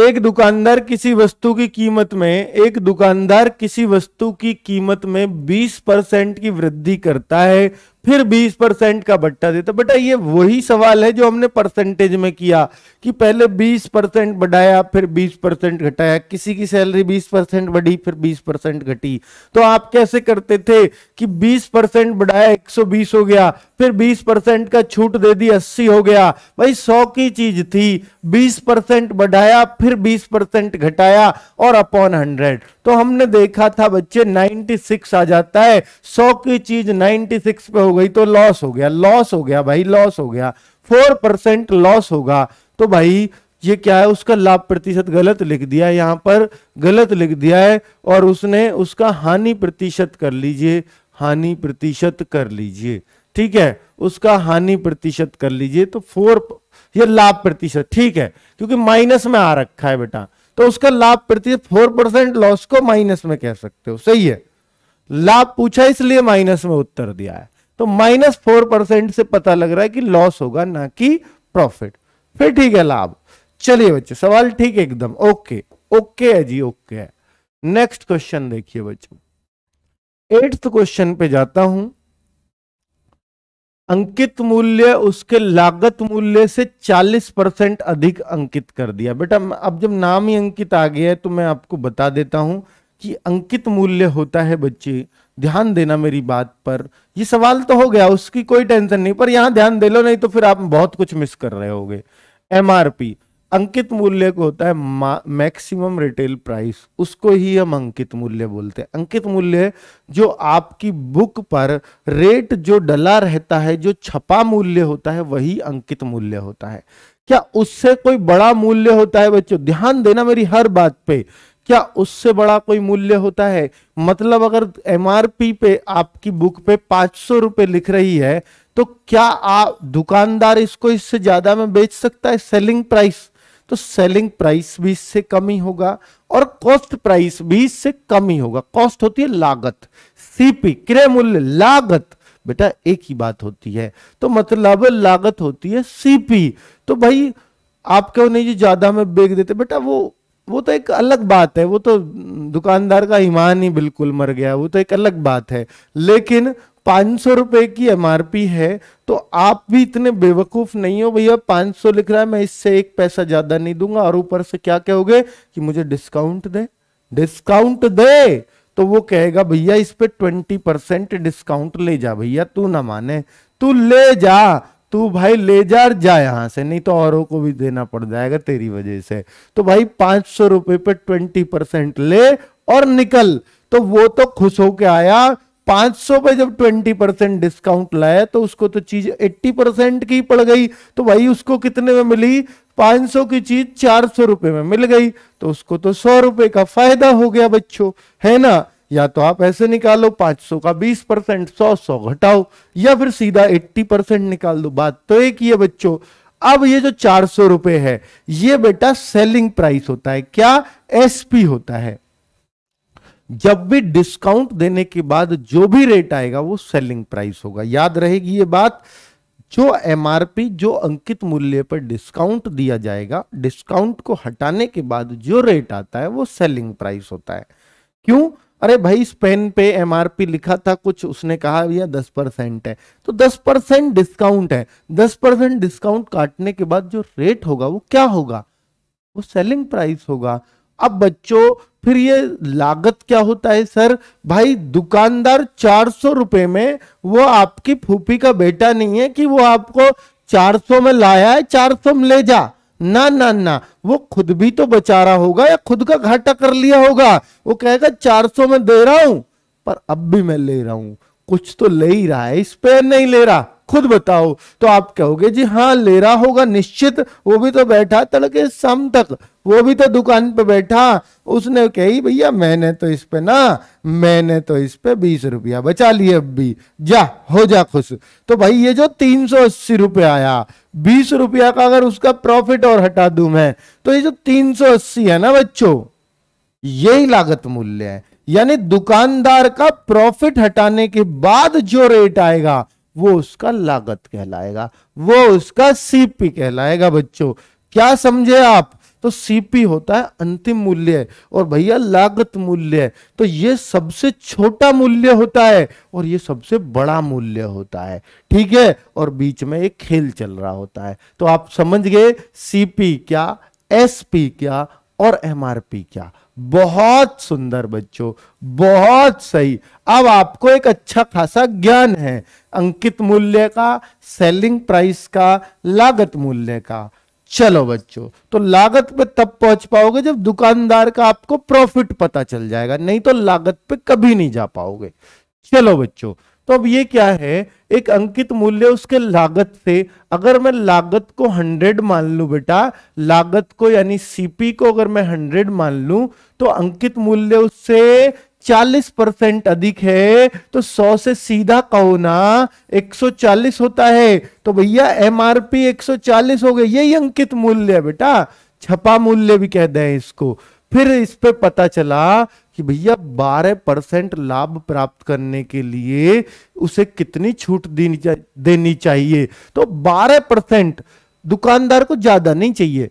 S2: एक दुकानदार किसी वस्तु की कीमत में एक दुकानदार किसी वस्तु की कीमत में 20 परसेंट की वृद्धि करता है फिर 20 परसेंट का भट्टा देता बेटा ये वही सवाल है जो हमने परसेंटेज में किया कि पहले 20 परसेंट बढ़ाया फिर 20 परसेंट घटाया किसी की सैलरी 20 परसेंट बढ़ी फिर 20 परसेंट घटी तो आप कैसे करते थे कि 20 परसेंट बढ़ाया 120 हो गया फिर 20 परसेंट का छूट दे दी 80 हो गया भाई 100 की चीज थी 20 परसेंट बढ़ाया फिर 20 परसेंट घटाया और अपॉन हंड्रेड तो हमने देखा था बच्चे 96 आ जाता है 100 की चीज 96 पे हो गई तो लॉस हो गया लॉस हो गया भाई लॉस हो गया 4 परसेंट लॉस होगा तो भाई ये क्या है उसका लाभ प्रतिशत गलत लिख दिया है यहाँ पर गलत लिख दिया है और उसने उसका हानि प्रतिशत कर लीजिए हानि प्रतिशत कर लीजिए ठीक है उसका हानि प्रतिशत कर लीजिए तो फोर ये लाभ प्रतिशत ठीक है क्योंकि माइनस में आ रखा है बेटा तो उसका लाभ प्रति फोर परसेंट लॉस को माइनस में कह सकते हो सही है लाभ पूछा इसलिए माइनस में उत्तर दिया है तो माइनस फोर परसेंट से पता लग रहा है कि लॉस होगा ना कि प्रॉफिट फिर ठीक है लाभ चलिए बच्चे सवाल ठीक है एकदम ओके ओके है जी ओके है नेक्स्ट क्वेश्चन देखिए बच्चों एट्थ क्वेश्चन पे जाता हूं अंकित मूल्य उसके लागत मूल्य से 40 परसेंट अधिक अंकित कर दिया बेटा अब जब नाम ही अंकित आ गया है तो मैं आपको बता देता हूं कि अंकित मूल्य होता है बच्चे ध्यान देना मेरी बात पर ये सवाल तो हो गया उसकी कोई टेंशन नहीं पर यहां ध्यान दे लो नहीं तो फिर आप बहुत कुछ मिस कर रहे होगे एमआरपी अंकित मूल्य को होता है मैक्सिमम रिटेल प्राइस उसको ही हम अंकित मूल्य बोलते हैं अंकित मूल्य जो आपकी बुक पर रेट जो डला रहता है जो छपा मूल्य होता है वही अंकित मूल्य होता है क्या उससे कोई बड़ा मूल्य होता है बच्चों ध्यान देना मेरी हर बात पे क्या उससे बड़ा कोई मूल्य होता है मतलब अगर एम पे आपकी बुक पे पांच सौ लिख रही है तो क्या आप दुकानदार इसको इससे ज्यादा में बेच सकता है सेलिंग प्राइस तो सेलिंग प्राइस भी इससे कम ही होगा और कॉस्ट प्राइस भी इससे कम ही होगा कॉस्ट होती है लागत सीपी क्रय मूल्य लागत बेटा एक ही बात होती है तो मतलब लागत होती है सीपी तो भाई आप क्यों नहीं जी ज्यादा में बेच देते बेटा वो वो तो एक अलग बात है वो तो दुकानदार का ईमान ही बिल्कुल मर गया वो तो एक अलग बात है लेकिन पाँच सौ रुपये की एमआरपी है तो आप भी इतने बेवकूफ़ नहीं हो भैया पाँच सौ लिख रहा है मैं इससे एक पैसा ज़्यादा नहीं दूंगा और ऊपर से क्या कहोगे कि मुझे डिस्काउंट दे डिस्काउंट दे तो वो कहेगा भैया इस पर ट्वेंटी परसेंट डिस्काउंट ले जा भैया तू ना माने तू ले जा तू भाई ले जा जा यहाँ से नहीं तो औरों को भी देना पड़ जाएगा तेरी वजह से तो भाई पांच सौ रुपए पे ट्वेंटी परसेंट ले और निकल तो वो तो खुश होके आया 500 पे जब 20 परसेंट डिस्काउंट लाया तो उसको तो चीज 80 परसेंट की पड़ गई तो भाई उसको कितने में मिली 500 की चीज चार सौ रुपए में मिल गई तो उसको तो सौ रुपए का फायदा हो गया बच्चों है ना या तो आप ऐसे निकालो 500 का 20 परसेंट सौ सौ घटाओ या फिर सीधा 80 परसेंट निकाल दो बात तो एक ही है बच्चों अब ये जो चार सौ रुपए है ये बेटा सेलिंग प्राइस होता है क्या एसपी होता है जब भी डिस्काउंट देने के बाद जो भी रेट आएगा वो सेलिंग प्राइस होगा याद रहेगी ये बात जो एमआरपी जो अंकित मूल्य पर डिस्काउंट दिया जाएगा डिस्काउंट को हटाने के बाद जो रेट आता है वो सेलिंग प्राइस होता है क्यों अरे भाई इस पेन पे एमआरपी लिखा था कुछ उसने कहा भैया दस परसेंट है तो दस परसेंट डिस्काउंट है दस परसेंट डिस्काउंट काटने के बाद जो रेट होगा वो क्या होगा वो सेलिंग प्राइस होगा अब बच्चों फिर ये लागत क्या होता है सर भाई दुकानदार चार सौ रुपये में वो आपकी फूफी का बेटा नहीं है कि वो आपको चार सौ में लाया है चार सौ में ले जा ना ना ना वो खुद भी तो बचा रहा होगा या खुद का घाटा कर लिया होगा वो कहेगा चार सौ में दे रहा हूं पर अब भी मैं ले रहा हूं कुछ तो ले ही रहा है स्पेयर नहीं ले रहा खुद बताओ तो आप कहोगे जी हाँ ले रहा होगा निश्चित वो भी तो बैठा तड़के शाम तक वो भी तो दुकान पे बैठा उसने कही भैया मैंने तो इस पे ना मैंने तो इस पे बीस रुपया बचा लिए अब भी जा हो जा खुश तो भाई ये जो तीन सौ अस्सी रुपया आया बीस रुपया का अगर उसका प्रॉफिट और हटा दू मैं तो ये जो तीन सौ अस्सी है ना बच्चों यही लागत मूल्य है यानी दुकानदार का प्रॉफिट हटाने के बाद जो रेट आएगा वो उसका लागत कहलाएगा वो उसका सीपी कहलाएगा बच्चों क्या समझे आप तो सीपी होता है अंतिम मूल्य और भैया लागत मूल्य तो ये सबसे छोटा मूल्य होता है और ये सबसे बड़ा मूल्य होता है ठीक है और बीच में एक खेल चल रहा होता है तो आप समझ गए सीपी क्या एसपी क्या और एमआरपी क्या बहुत सुंदर बच्चों बहुत सही अब आपको एक अच्छा खासा ज्ञान है अंकित मूल्य का सेलिंग प्राइस का लागत मूल्य का चलो बच्चों तो लागत पे तब पहुंच पाओगे जब दुकानदार का आपको प्रॉफिट पता चल जाएगा नहीं तो लागत पे कभी नहीं जा पाओगे चलो बच्चों तो अब ये क्या है एक अंकित मूल्य उसके लागत से अगर मैं लागत को 100 मान लू बेटा लागत को यानी सीपी को अगर मैं 100 मान लू तो अंकित मूल्य उससे 40 परसेंट अधिक है तो 100 से सीधा कहो ना 140 होता है तो भैया एमआरपी 140 हो गए यही अंकित मूल्य है बेटा छपा मूल्य भी कह दें इसको फिर इस पे पता चला कि भैया 12 परसेंट लाभ प्राप्त करने के लिए उसे कितनी छूट देनी देनी चाहिए तो 12 परसेंट दुकानदार को ज्यादा नहीं चाहिए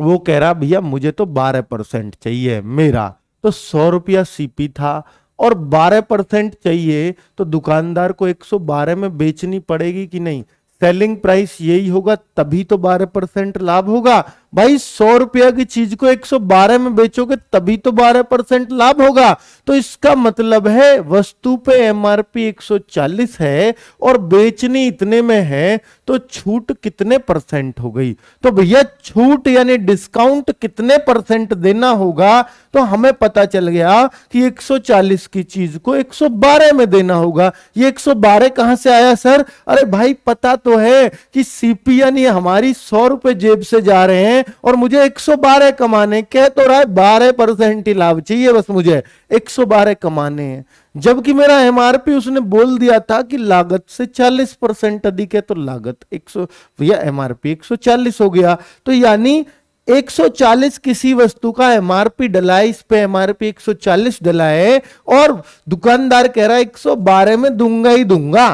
S2: वो कह रहा भैया मुझे तो 12 परसेंट चाहिए मेरा तो सौ रुपया सीपी था और 12 परसेंट चाहिए तो दुकानदार को 112 में बेचनी पड़ेगी कि नहीं सेलिंग प्राइस यही होगा तभी तो 12 परसेंट लाभ होगा भाई सौ रुपया की चीज को 112 में बेचोगे तभी तो 12 परसेंट लाभ होगा तो इसका मतलब है वस्तु पे एमआरपी 140 है और बेचनी इतने में है तो छूट कितने परसेंट हो गई तो भैया छूट यानी डिस्काउंट कितने परसेंट देना होगा तो हमें पता चल गया कि 140 की चीज को 112 में देना होगा ये 112 कहां से आया सर अरे भाई पता तो है कि सीपी यानी हमारी सौ रुपए जेब से जा रहे हैं और मुझे 112 कमाने कह तो रहा है बारह परसेंट ही लाभ चाहिए बस मुझे 112 कमाने हैं जबकि मेरा एमआरपी उसने बोल दिया था कि लागत से 40 परसेंट अधिक है तो लागत 100 भैया एमआरपी 140 हो गया तो यानी 140 किसी वस्तु का एमआरपी डला है इस पे एमआरपी 140 डला है और दुकानदार कह रहा है 112 में दूंगा ही दूंगा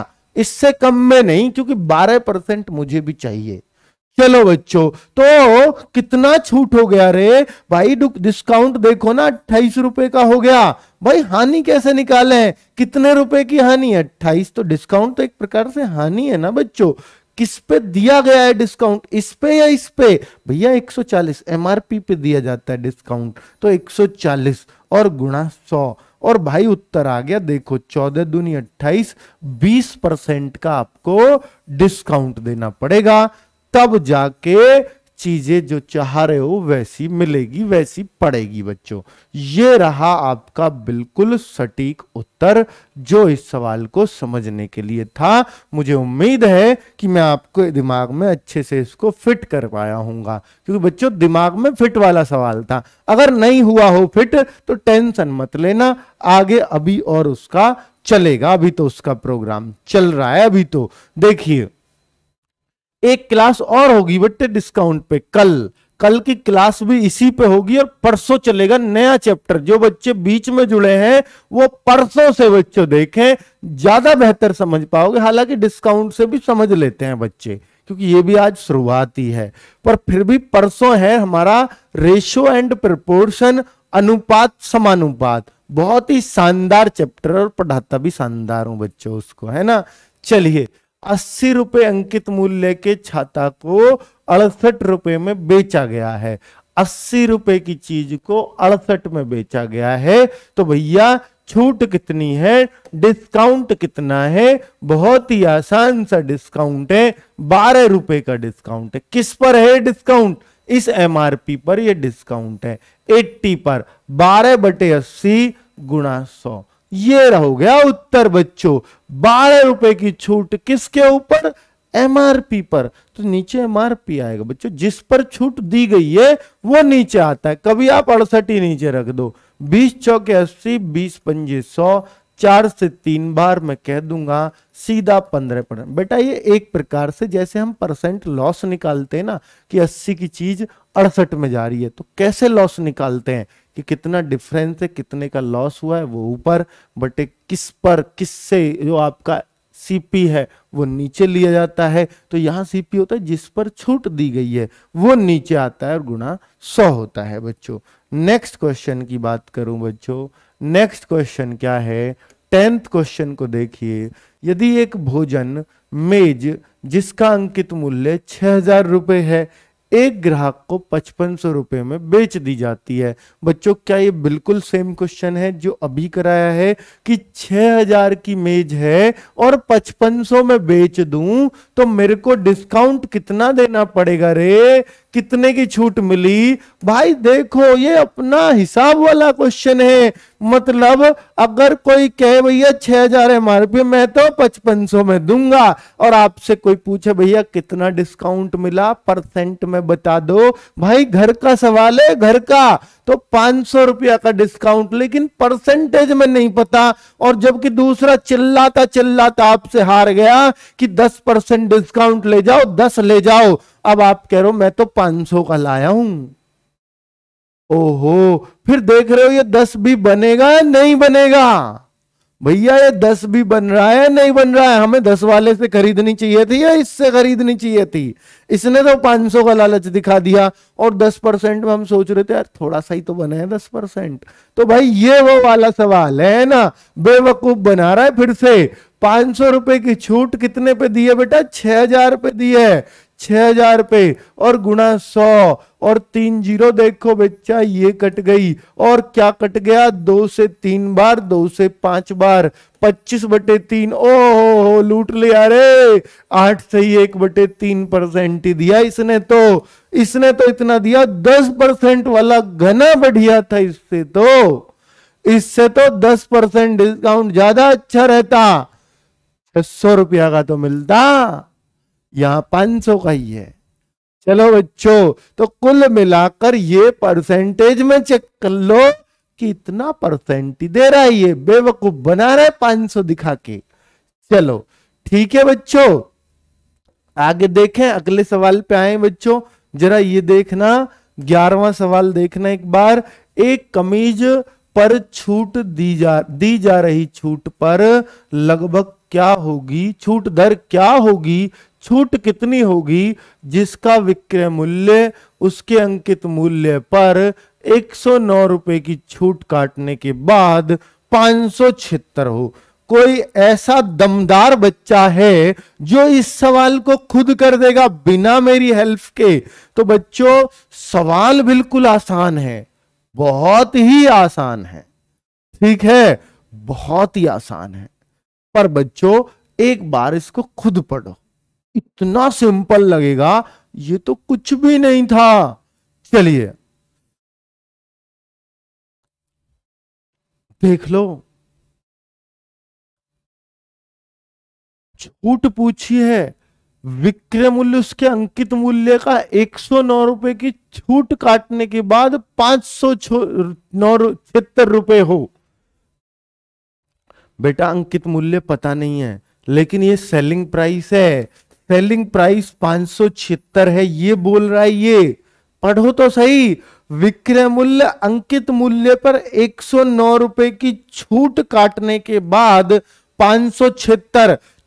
S2: इससे कम में नहीं क्योंकि 12 परसेंट मुझे भी चाहिए चलो बच्चों तो कितना छूट हो गया रे भाई डिस्काउंट देखो ना अट्ठाईस रुपए का हो गया भाई हानि कैसे निकाले कितने रुपए की हानि है अट्ठाईस तो डिस्काउंट तो एक प्रकार से हानि है ना बच्चों किस पे दिया गया है डिस्काउंट इस पे या इस पे भैया 140 एमआरपी पे दिया जाता है डिस्काउंट तो 140 और गुणा सौ और भाई उत्तर आ गया देखो चौदह दुनिया अट्ठाईस बीस परसेंट का आपको डिस्काउंट देना पड़ेगा तब जाके चीजें जो चाह रहे हो वैसी मिलेगी वैसी पड़ेगी बच्चों ये रहा आपका बिल्कुल सटीक उत्तर जो इस सवाल को समझने के लिए था मुझे उम्मीद है कि मैं आपको दिमाग में अच्छे से इसको फिट कर पाया हूंगा क्योंकि बच्चों दिमाग में फिट वाला सवाल था अगर नहीं हुआ हो फिट तो टेंशन मत लेना आगे अभी और उसका चलेगा अभी तो उसका प्रोग्राम चल रहा है अभी तो देखिए एक क्लास और होगी बेटे डिस्काउंट पे कल कल की क्लास भी इसी पे होगी और परसों चलेगा नया चैप्टर जो बच्चे बीच में जुड़े हैं वो परसों से बच्चों देखें ज्यादा बेहतर समझ पाओगे हालांकि डिस्काउंट से भी समझ लेते हैं बच्चे क्योंकि ये भी आज शुरुआत ही है पर फिर भी परसों है हमारा रेशो एंड प्रपोर्शन अनुपात समानुपात बहुत ही शानदार चैप्टर और पढ़ाता भी शानदार हूं बच्चों उसको है ना चलिए अस्सी रुपए अंकित मूल्य के छाता को अड़सठ रुपए में बेचा गया है अस्सी रुपए की चीज को अड़सठ में बेचा गया है तो भैया छूट कितनी है डिस्काउंट कितना है बहुत ही आसान सा डिस्काउंट है बारह रुपए का डिस्काउंट है किस पर है डिस्काउंट इस एमआरपी पर यह डिस्काउंट है 80 पर 12 बटे अस्सी गुणा सौ ये रहो गया उत्तर बच्चों बारह रुपए की छूट किसके ऊपर एमआरपी पर तो नीचे एमआरपी आएगा बच्चों जिस पर छूट दी गई है वो नीचे आता है कभी आप अड़सठ ही नीचे रख दो बीस चौके अस्सी बीस पंजे सौ चार से तीन बार मैं कह दूंगा सीधा पंद्रह परसेंट बेटा ये एक प्रकार से जैसे हम परसेंट लॉस निकालते हैं ना कि अस्सी की चीज अड़सठ में जा रही है तो कैसे लॉस निकालते हैं कि कितना डिफरेंस है कितने का लॉस हुआ है वो ऊपर बटे किस पर किस से जो आपका सीपी है वो नीचे लिया जाता है तो यहाँ सीपी होता है जिस पर छूट दी गई है वो नीचे आता है और गुणा सौ होता है बच्चों नेक्स्ट क्वेश्चन की बात करूं बच्चों नेक्स्ट क्वेश्चन क्या है टेंथ क्वेश्चन को देखिए यदि एक भोजन मेज जिसका अंकित मूल्य छह हजार रुपये है एक ग्राहक को पचपन सौ रुपए में बेच दी जाती है बच्चों क्या ये बिल्कुल सेम क्वेश्चन है जो अभी कराया है कि 6000 की मेज है और पचपन सौ में बेच दूं तो मेरे को डिस्काउंट कितना देना पड़ेगा रे कितने की छूट मिली भाई देखो ये अपना हिसाब वाला क्वेश्चन है मतलब अगर कोई कहे भैया छह हजार एम मैं तो पचपन सौ में दूंगा और आपसे कोई पूछे भैया कितना डिस्काउंट मिला परसेंट में बता दो भाई घर का सवाल है घर का तो पांच सौ रुपया का डिस्काउंट लेकिन परसेंटेज में नहीं पता और जबकि दूसरा चिल्लाता चिल्लाता आपसे हार गया कि दस परसेंट डिस्काउंट ले जाओ दस ले जाओ अब आप कह रहे हो मैं तो पांच सौ का लाया हूं ओहो फिर देख रहे हो ये दस भी बनेगा या नहीं बनेगा भैया ये दस भी बन रहा है नहीं बन रहा है हमें दस वाले से खरीदनी चाहिए थी या इससे खरीदनी चाहिए थी इसने तो पांच सौ का लालच दिखा दिया और दस परसेंट में हम सोच रहे थे यार थोड़ा सा ही तो बना है दस परसेंट तो भाई ये वो वाला सवाल है ना बेवकूफ बना रहा है फिर से पांच सौ रुपए की छूट कितने पे दी है बेटा छह हजार पे दी है छह हजार पे और गुणा सौ और तीन जीरो देखो बच्चा ये कट गई और क्या कट गया दो से तीन बार दो से पांच बार पच्चीस बटे तीन ओ हो हो लूट लिया रे आठ से ही एक बटे तीन परसेंट ही दिया इसने तो इसने तो इतना दिया दस परसेंट वाला घना बढ़िया था इससे तो इससे तो दस परसेंट डिस्काउंट ज्यादा अच्छा रहता छह सौ रुपया का तो मिलता यहां 500 का ही है चलो बच्चों तो कुल मिलाकर ये परसेंटेज में चेक कर लो कि इतना परसेंट दे रहा है ये बेवकूफ बना रहा है 500 दिखा के चलो ठीक है बच्चों आगे देखें अगले सवाल पे आए बच्चों जरा ये देखना ग्यारहवा सवाल देखना एक बार एक कमीज पर छूट दी जा दी जा रही छूट पर लगभग क्या होगी छूट दर क्या होगी छूट कितनी होगी जिसका विक्रय मूल्य उसके अंकित मूल्य पर एक सौ नौ रुपए की छूट काटने के बाद पांच सौ छिहत्तर हो कोई ऐसा दमदार बच्चा है जो इस सवाल को खुद कर देगा बिना मेरी हेल्प के तो बच्चों सवाल बिल्कुल आसान है बहुत ही आसान है ठीक है बहुत ही आसान है पर बच्चों एक बार इसको खुद पढ़ो इतना सिंपल लगेगा ये तो कुछ भी नहीं था
S1: चलिए देख लो छूट
S2: पूछी है विक्रय मूल्य उसके अंकित मूल्य का एक सौ नौ रुपए की छूट काटने के बाद पांच सौ नौ छिहत्तर रुपए हो बेटा अंकित मूल्य पता नहीं है लेकिन ये सेलिंग प्राइस है सेलिंग प्राइस पांच है ये बोल रहा है ये पढ़ो तो सही विक्रय मूल्य अंकित मूल्य पर एक रुपए की छूट काटने के बाद पांच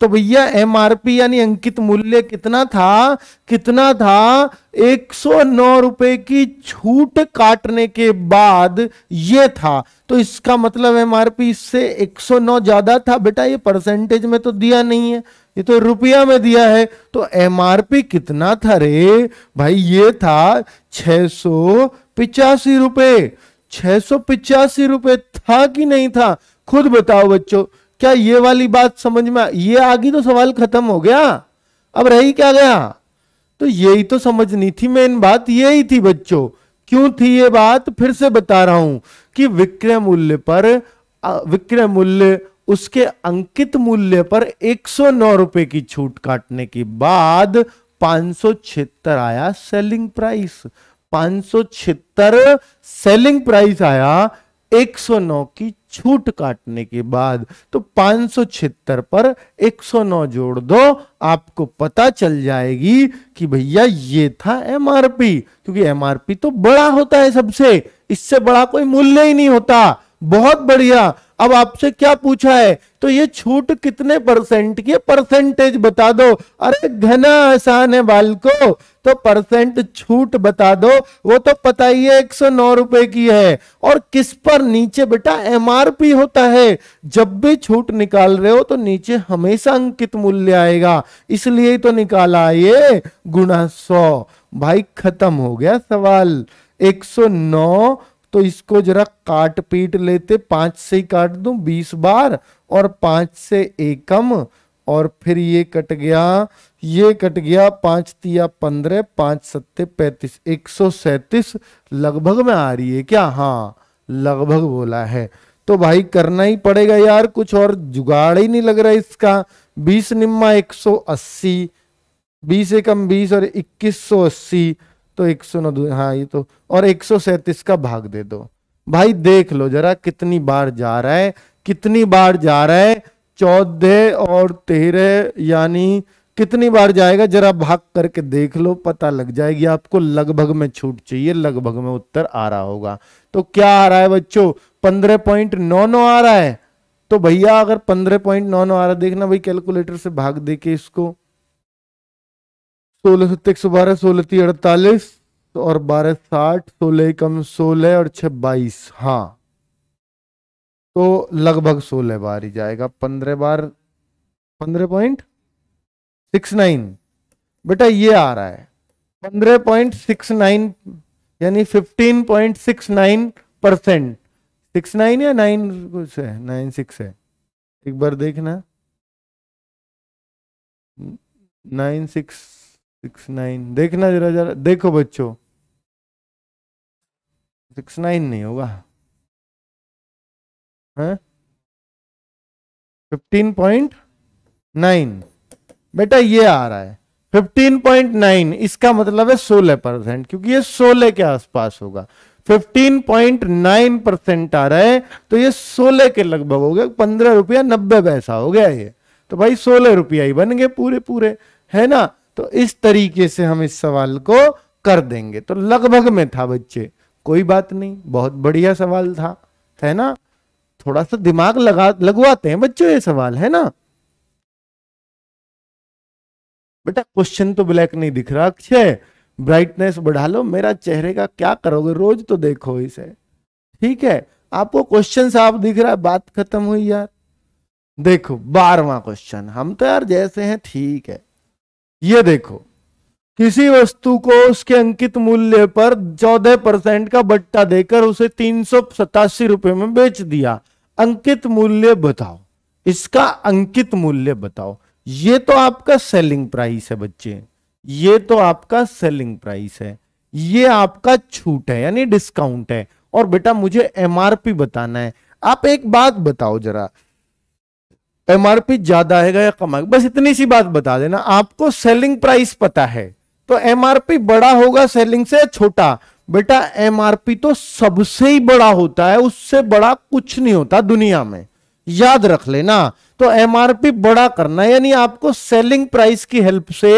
S2: तो भैया एम यानी अंकित मूल्य कितना था कितना था एक रुपए की छूट काटने के बाद ये था तो इसका मतलब एम इससे 109 ज्यादा था बेटा ये परसेंटेज में तो दिया नहीं है ये तो रुपया में दिया है तो एम कितना था रे भाई ये था छह सौ पिचासी रुपए छह सौ पिचासी रुपए था कि नहीं था खुद बताओ बच्चों क्या ये वाली बात समझ में ये आगे तो सवाल खत्म हो गया अब रही क्या गया तो यही तो समझनी थी मेन बात यही थी बच्चों क्यों थी ये बात फिर से बता रहा हूं कि विक्रय मूल्य पर विक्रय मूल्य उसके अंकित मूल्य पर एक रुपए की छूट काटने के बाद पांच आया सेलिंग प्राइस पांच सेलिंग प्राइस आया 109 की छूट काटने के बाद तो पांच पर 109 जोड़ दो आपको पता चल जाएगी कि भैया ये था एमआरपी क्योंकि एमआरपी तो बड़ा होता है सबसे इससे बड़ा कोई मूल्य ही नहीं होता बहुत बढ़िया अब आपसे क्या पूछा है तो ये छूट कितने परसेंट की परसेंटेज बता दो अरे घना आसान है बाल को तो परसेंट छूट बता दो वो तो पता ही है एक सौ नौ रुपए की है और किस पर नीचे बेटा एमआरपी होता है जब भी छूट निकाल रहे हो तो नीचे हमेशा अंकित मूल्य आएगा इसलिए तो निकाला ये गुणा सौ भाई खत्म हो गया सवाल 109 तो इसको जरा काट पीट लेते पांच से ही काट दू बीस बार और पांच से एकम और फिर ये कट गया ये कट गया पांच तिया पंद्रह पांच सत्ते पैतीस एक सौ सैतीस लगभग में आ रही है क्या हाँ लगभग बोला है तो भाई करना ही पड़ेगा यार कुछ और जुगाड़ ही नहीं लग रहा इसका बीस निम्मा एक सौ अस्सी बीस एकम बीस और इक्कीस सौ अस्सी तो एक सौ नौ हाँ ये तो और एक सौ सैतीस का भाग दे दो भाई देख लो जरा कितनी बार जा रहा है कितनी बार जा रहा है चौदह और तेरह यानी कितनी बार जाएगा जरा भाग करके देख लो पता लग जाएगी आपको लगभग में छूट चाहिए लगभग में उत्तर आ रहा होगा तो क्या आ रहा है बच्चों पंद्रह पॉइंट नौ नौ आ रहा है तो भैया अगर पंद्रह पॉइंट नौ नौ आ रहा है देखना भाई कैलकुलेटर से भाग देके इसको सोलह सौ तक सौ बारह सोलह ती अड़तालीस और बारह साठ सोलह कम सोलह और छह बाईस हाँ तो लगभग सोलह बार ही जाएगा पंद्रह बार पंद्रह पॉइंट सिक्स नाइन बेटा ये आ रहा है पंद्रह पॉइंट सिक्स नाइन यानी fifteen point six nine percent six nine या नाइन कुछ है नाइन सिक्स है एक बार देखना नाइन सिक्स सिक्स नाइन देखना जरा जरा देखो बच्चों
S1: सिक्स नाइन नहीं होगा हाँ? फिफ्टीन पॉइंट नाइन
S2: बेटा ये आ रहा है फिफ्टीन पॉइंट नाइन इसका मतलब है सोलह परसेंट क्योंकि ये सोलह के आसपास होगा फिफ्टीन पॉइंट नाइन परसेंट आ रहा है तो ये सोलह के लगभग हो गया पंद्रह रुपया नब्बे पैसा हो गया ये तो भाई सोलह रुपया ही बन गए पूरे पूरे है ना तो इस तरीके से हम इस सवाल को कर देंगे तो लगभग में था बच्चे कोई बात नहीं बहुत बढ़िया सवाल था है ना थोड़ा सा दिमाग लगा लगवाते हैं बच्चों ये सवाल है ना बेटा क्वेश्चन तो ब्लैक नहीं दिख रहा अक्षय ब्राइटनेस बढ़ा लो मेरा चेहरे का क्या करोगे रोज तो देखो इसे ठीक है आपको क्वेश्चन साफ दिख रहा है बात खत्म हुई यार देखो बारवा क्वेश्चन हम तो यार जैसे हैं ठीक है ये देखो किसी वस्तु को उसके अंकित मूल्य पर चौदह परसेंट का बट्टा देकर उसे तीन सौ सतासी रुपए में बेच दिया अंकित मूल्य बताओ इसका अंकित मूल्य बताओ ये तो आपका सेलिंग प्राइस है बच्चे ये तो आपका सेलिंग प्राइस है ये आपका छूट है यानी डिस्काउंट है और बेटा मुझे एमआरपी बताना है आप एक बात बताओ जरा एमआरपी ज्यादा आएगा या कम आएगा बस इतनी सी बात बता देना आपको सेलिंग प्राइस पता है तो एमआरपी बड़ा होगा सेलिंग से छोटा बेटा एमआरपी तो सबसे ही बड़ा होता है उससे बड़ा कुछ नहीं होता दुनिया में याद रख लेना तो एमआरपी बड़ा करना है यानी आपको सेलिंग प्राइस की हेल्प से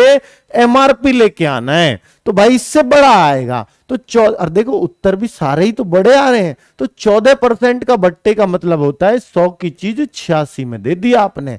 S2: एमआरपी लेके आना है तो भाई इससे बड़ा आएगा तो चौदह देखो उत्तर भी सारे ही तो बड़े आ रहे हैं तो चौदह परसेंट का बट्टे का मतलब होता है सौ की चीज छियासी में दे दी आपने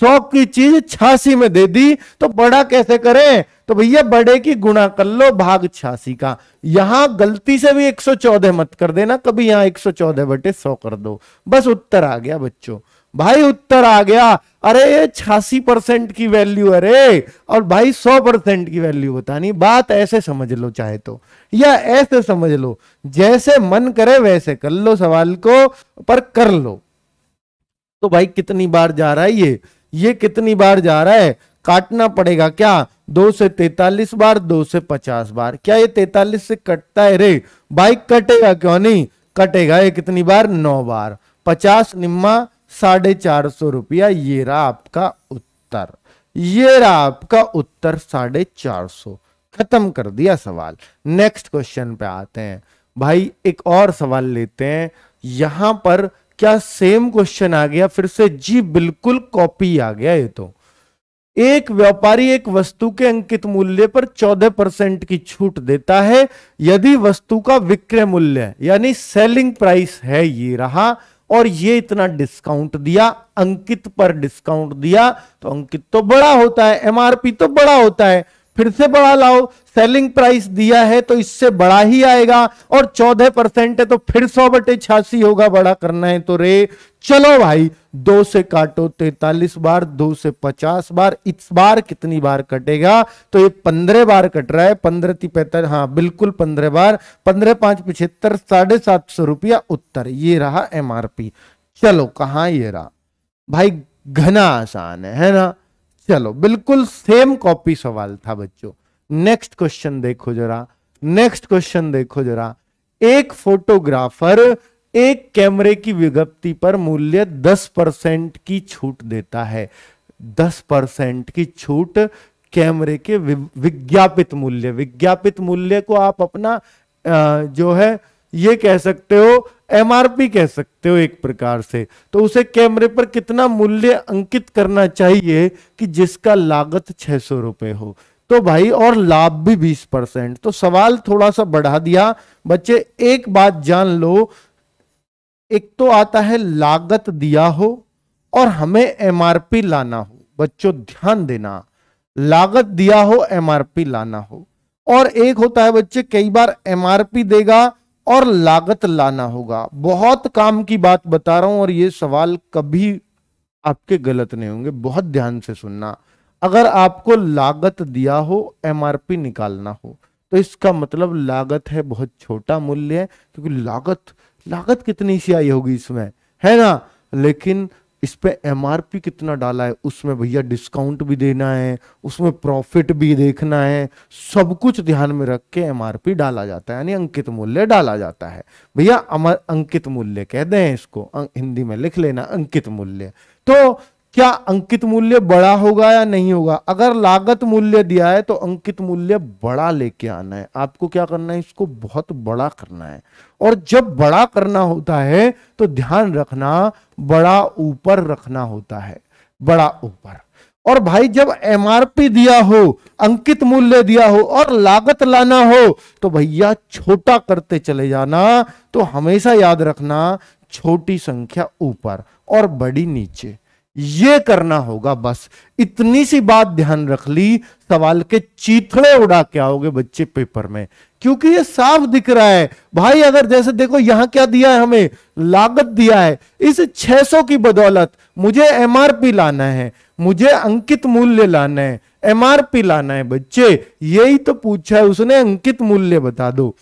S2: सौ की चीज छियासी में दे दी तो बड़ा कैसे करें तो भैया बड़े की गुणा कर लो भाग छियासी का यहां गलती से भी 114 मत कर देना कभी यहां 114 बटे सौ कर दो बस उत्तर आ गया बच्चों भाई उत्तर आ गया अरे ये छियासी परसेंट की वैल्यू अरे और भाई सौ परसेंट की वैल्यू बतानी बात ऐसे समझ लो चाहे तो या ऐसे समझ लो जैसे मन करे वैसे कर लो सवाल को पर कर लो तो भाई कितनी बार जा रहा है ये ये कितनी बार जा रहा है काटना पड़ेगा क्या दो से तैतालीस बार दो से पचास बार क्या ये तैतालीस से कटता है रे भाई कटेगा क्यों नहीं कटेगा ये कितनी बार नौ बार पचास निम्मा साढ़े चार सौ रुपया ये रहा आपका उत्तर ये रहा आपका उत्तर साढ़े चार सौ खत्म कर दिया सवाल नेक्स्ट क्वेश्चन पे आते हैं भाई एक और सवाल लेते हैं यहां पर क्या सेम क्वेश्चन आ गया फिर से जी बिल्कुल कॉपी आ गया ये तो एक व्यापारी एक वस्तु के अंकित मूल्य पर 14 परसेंट की छूट देता है यदि वस्तु का विक्रय मूल्य यानी सेलिंग प्राइस है ये रहा और ये इतना डिस्काउंट दिया अंकित पर डिस्काउंट दिया तो अंकित तो बड़ा होता है एमआरपी तो बड़ा होता है फिर से बढ़ा लाओ सेलिंग प्राइस दिया है तो इससे बड़ा ही आएगा और चौदह परसेंट है तो फिर सौ बटे छियासी होगा बड़ा करना है तो रे चलो भाई दो से काटो तैतालीस बार दो से पचास बार इस बार कितनी बार कटेगा तो ये पंद्रह बार कट रहा है पंद्रह ती पैंतालीस हाँ बिल्कुल पंद्रह बार पंद्रह पांच पिछहत्तर साढ़े सात सौ रुपया उत्तर ये रहा एमआरपी चलो कहा ये रहा भाई घना आसान है, है ना चलो बिल्कुल सेम कॉपी सवाल था बच्चों नेक्स्ट क्वेश्चन देखो जरा नेक्स्ट क्वेश्चन देखो जरा एक फोटोग्राफर एक कैमरे की विज्ञप्ति पर मूल्य 10 परसेंट की छूट देता है 10 परसेंट की छूट कैमरे के विज्ञापित मूल्य विज्ञापित मूल्य को आप अपना जो है ये कह सकते हो एमआरपी कह सकते हो एक प्रकार से तो उसे कैमरे पर कितना मूल्य अंकित करना चाहिए कि जिसका लागत छह सौ रुपए हो तो भाई और लाभ भी बीस परसेंट तो सवाल थोड़ा सा बढ़ा दिया बच्चे एक बात जान लो एक तो आता है लागत दिया हो और हमें एमआरपी लाना हो बच्चों ध्यान देना लागत दिया हो एमआरपी लाना हो और एक होता है बच्चे कई बार एमआरपी देगा और लागत लाना होगा बहुत काम की बात बता रहा हूं और ये सवाल कभी आपके गलत नहीं होंगे बहुत ध्यान से सुनना अगर आपको लागत दिया हो एमआरपी निकालना हो तो इसका मतलब लागत है बहुत छोटा मूल्य है क्योंकि लागत लागत कितनी सी आई होगी इसमें है ना लेकिन इस पर एम कितना डाला है उसमें भैया डिस्काउंट भी देना है उसमें प्रॉफिट भी देखना है सब कुछ ध्यान में रख के एम डाला जाता है यानी अंकित मूल्य डाला जाता है भैया अमर अंकित मूल्य कह दें इसको अं- हिंदी में लिख लेना अंकित मूल्य तो क्या अंकित मूल्य बड़ा होगा या नहीं होगा अगर लागत मूल्य दिया है तो अंकित मूल्य बड़ा लेके आना है आपको क्या करना है इसको बहुत बड़ा करना है और जब बड़ा करना होता है तो ध्यान रखना बड़ा ऊपर रखना होता है बड़ा ऊपर और भाई जब एमआरपी दिया हो अंकित मूल्य दिया हो और लागत लाना हो तो भैया छोटा करते चले जाना तो हमेशा याद रखना छोटी संख्या ऊपर और बड़ी नीचे ये करना होगा बस इतनी सी बात ध्यान रख ली सवाल के चीथड़े उड़ा के आओगे बच्चे पेपर में क्योंकि ये साफ दिख रहा है भाई अगर जैसे देखो यहां क्या दिया है हमें लागत दिया है इस 600 की बदौलत मुझे एमआरपी लाना है मुझे अंकित मूल्य लाना है एमआरपी लाना है बच्चे यही तो पूछा है उसने अंकित मूल्य बता दो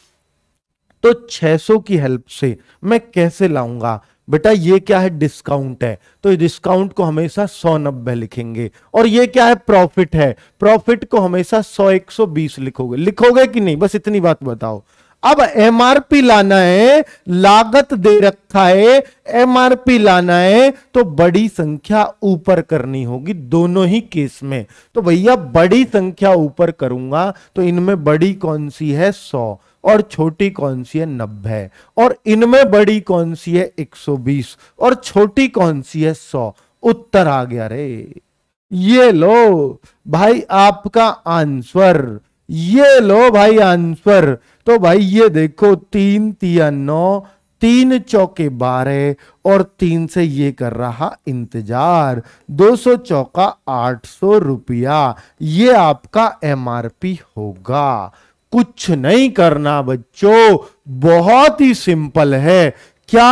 S2: तो 600 की हेल्प से मैं कैसे लाऊंगा बेटा ये क्या है डिस्काउंट है तो डिस्काउंट को हमेशा सौ नब्बे लिखेंगे और ये क्या है प्रॉफिट है प्रॉफिट को हमेशा सौ एक सौ बीस लिखोगे लिखोगे कि नहीं बस इतनी बात बताओ अब एमआरपी लाना है लागत दे रखा है एमआरपी लाना है तो बड़ी संख्या ऊपर करनी होगी दोनों ही केस में तो भैया बड़ी संख्या ऊपर करूंगा तो इनमें बड़ी कौन सी है सौ और छोटी कौन सी है नब्बे और इनमें बड़ी कौन सी है 120 और छोटी कौन सी है 100 उत्तर आ गया रे ये लो भाई आपका आंसर ये लो भाई आंसर तो भाई ये देखो तीन तिया नौ तीन चौके बारह और तीन से ये कर रहा इंतजार दो सौ चौका आठ सौ रुपया ये आपका एमआरपी होगा कुछ नहीं करना बच्चों बहुत ही सिंपल है क्या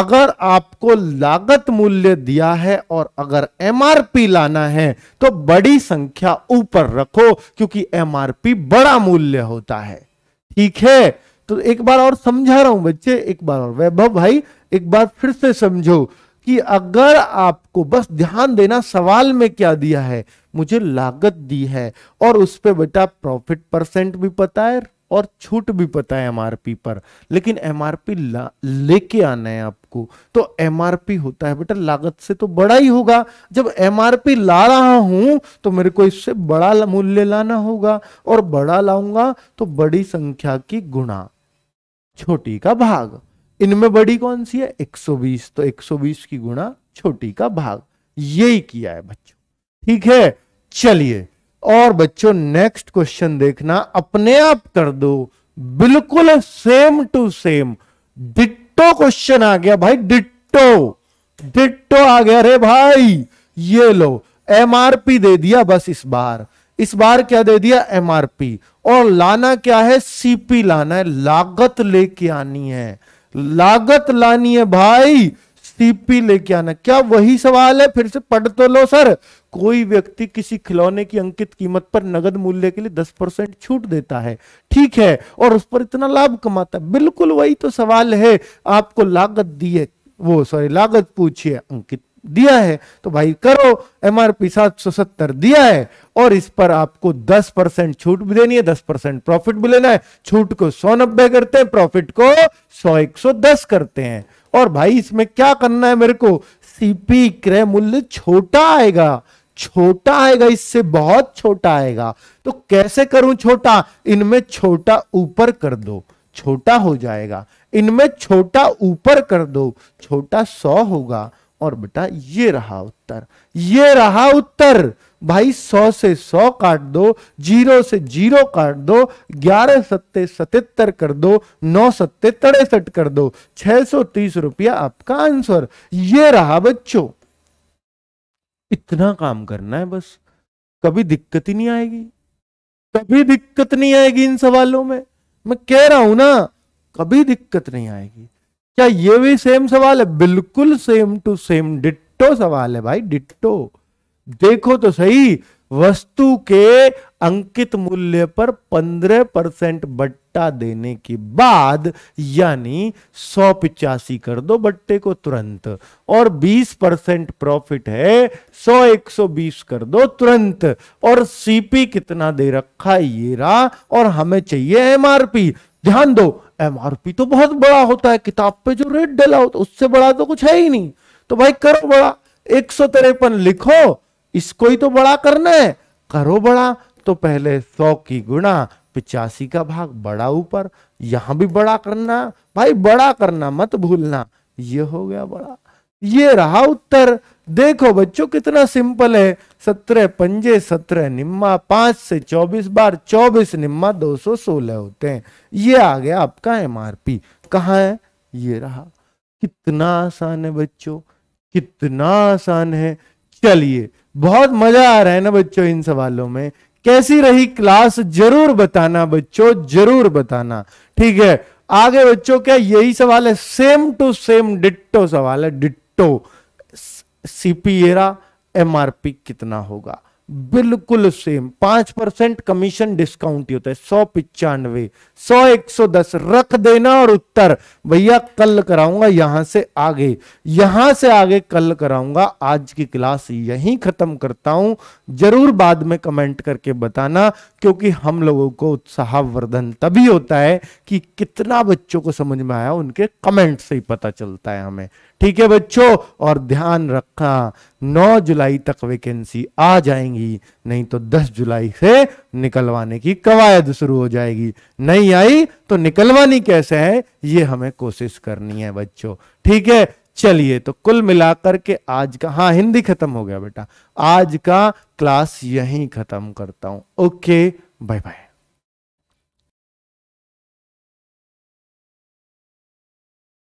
S2: अगर आपको लागत मूल्य दिया है और अगर एमआरपी लाना है तो बड़ी संख्या ऊपर रखो क्योंकि एमआरपी बड़ा मूल्य होता है ठीक है तो एक बार और समझा रहा हूं बच्चे एक बार और वैभव भाई एक बार फिर से समझो कि अगर आपको बस ध्यान देना सवाल में क्या दिया है मुझे लागत दी है और उस पर बेटा प्रॉफिट परसेंट भी पता है और छूट भी पता है एमआरपी पर लेकिन एमआरपी लेके आना है आपको तो एमआरपी होता है बेटा लागत से तो बड़ा ही होगा जब एमआरपी ला रहा हूं तो मेरे को इससे बड़ा मूल्य लाना होगा और बड़ा लाऊंगा तो बड़ी संख्या की गुणा छोटी का भाग इनमें बड़ी कौन सी है 120 तो 120 की गुणा छोटी का भाग यही किया है बच्चों ठीक है चलिए और बच्चों नेक्स्ट क्वेश्चन देखना अपने आप कर दो बिल्कुल same to same ditto question आ गया भाई डिट्टो डिट्टो आ गया अरे भाई ये लो एमआरपी दे दिया बस इस बार इस बार क्या दे दिया एमआरपी और लाना क्या है सीपी लाना है लागत लेके आनी है लागत लानी है भाई सीपी लेके आना क्या वही सवाल है फिर से पढ़ तो लो सर कोई व्यक्ति किसी खिलौने की अंकित कीमत पर नगद मूल्य के लिए दस परसेंट छूट देता है ठीक है और उस पर इतना लाभ कमाता है बिल्कुल वही तो सवाल है आपको लागत दिए वो सॉरी लागत पूछिए अंकित दिया है तो भाई करो एमआरपी सत्तर दिया है और इस पर आपको 10 परसेंट छूट भी देनी है 10 परसेंट प्रॉफिट भी लेना है छूट को सौ नब्बे करते हैं प्रॉफिट को सौ एक सौ दस करते हैं और भाई इसमें क्या करना है मेरे को सीपी क्रय मूल्य छोटा आएगा छोटा आएगा इससे बहुत छोटा आएगा तो कैसे करूं छोटा इनमें छोटा ऊपर कर दो छोटा हो जाएगा इनमें छोटा ऊपर कर दो छोटा सौ होगा और बेटा ये रहा उत्तर ये रहा उत्तर भाई सौ से सौ काट दो जीरो से जीरो काट दो ग्यारह सत्ते सतहत्तर कर दो नौ सत्ते तड़ेसठ कर दो छह सौ तीस रुपया आपका आंसर ये रहा बच्चों इतना काम करना है बस कभी दिक्कत ही नहीं आएगी कभी दिक्कत नहीं आएगी इन सवालों में मैं कह रहा हूं ना कभी दिक्कत नहीं आएगी क्या ये भी सेम सवाल है बिल्कुल सेम टू सेम डिट्टो सवाल है भाई डिट्टो देखो तो सही वस्तु के अंकित मूल्य पर 15 परसेंट बट्टा देने के बाद यानी सौ पिचासी कर दो बट्टे को तुरंत और 20 परसेंट प्रॉफिट है सौ एक सौ बीस कर दो तुरंत और सीपी कितना दे रखा है ये रहा और हमें चाहिए एमआरपी ध्यान दो एमआरपी तो बहुत बड़ा होता है किताब पे जो रेट डला होता उससे बड़ा तो कुछ है ही नहीं तो भाई करो बड़ा एक सौ तिरपन लिखो इसको ही तो बड़ा करना है करो बड़ा तो पहले सौ की गुणा पिचासी का भाग बड़ा ऊपर यहां भी बड़ा करना भाई बड़ा करना मत भूलना ये हो गया बड़ा ये रहा उत्तर देखो बच्चों कितना सिंपल है सत्रह पंजे सत्रह निम्मा पांच से चौबीस बार चौबीस निम्मा दो सौ सोलह होते हैं ये आ गया आपका एम आर पी कहा है ये रहा कितना आसान है बच्चों कितना आसान है चलिए बहुत मजा आ रहा है ना बच्चों इन सवालों में कैसी रही क्लास जरूर बताना बच्चों जरूर बताना ठीक है आगे बच्चों क्या यही सवाल है सेम टू सेम डिट्टो सवाल है डिट्टो सीपीएरा एमआरपी कितना होगा बिल्कुल सेम पांच परसेंट कमीशन डिस्काउंट ही होता है सौ पिचानवे सौ एक सौ दस रख देना और उत्तर भैया कल कराऊंगा यहां से आगे यहां से आगे कल कराऊंगा आज की क्लास यहीं खत्म करता हूं जरूर बाद में कमेंट करके बताना क्योंकि हम लोगों को उत्साहवर्धन तभी होता है कि कितना बच्चों को समझ में आया उनके कमेंट से ही पता चलता है हमें ठीक है बच्चों और ध्यान रखना 9 जुलाई तक वैकेंसी आ जाएंगी नहीं तो 10 जुलाई से निकलवाने की कवायद शुरू हो जाएगी नहीं आई तो निकलवानी कैसे है ये हमें कोशिश करनी है बच्चों ठीक है चलिए तो कुल मिलाकर के आज का हाँ हिंदी खत्म हो गया बेटा आज का क्लास यहीं खत्म
S1: करता हूं ओके बाय बाय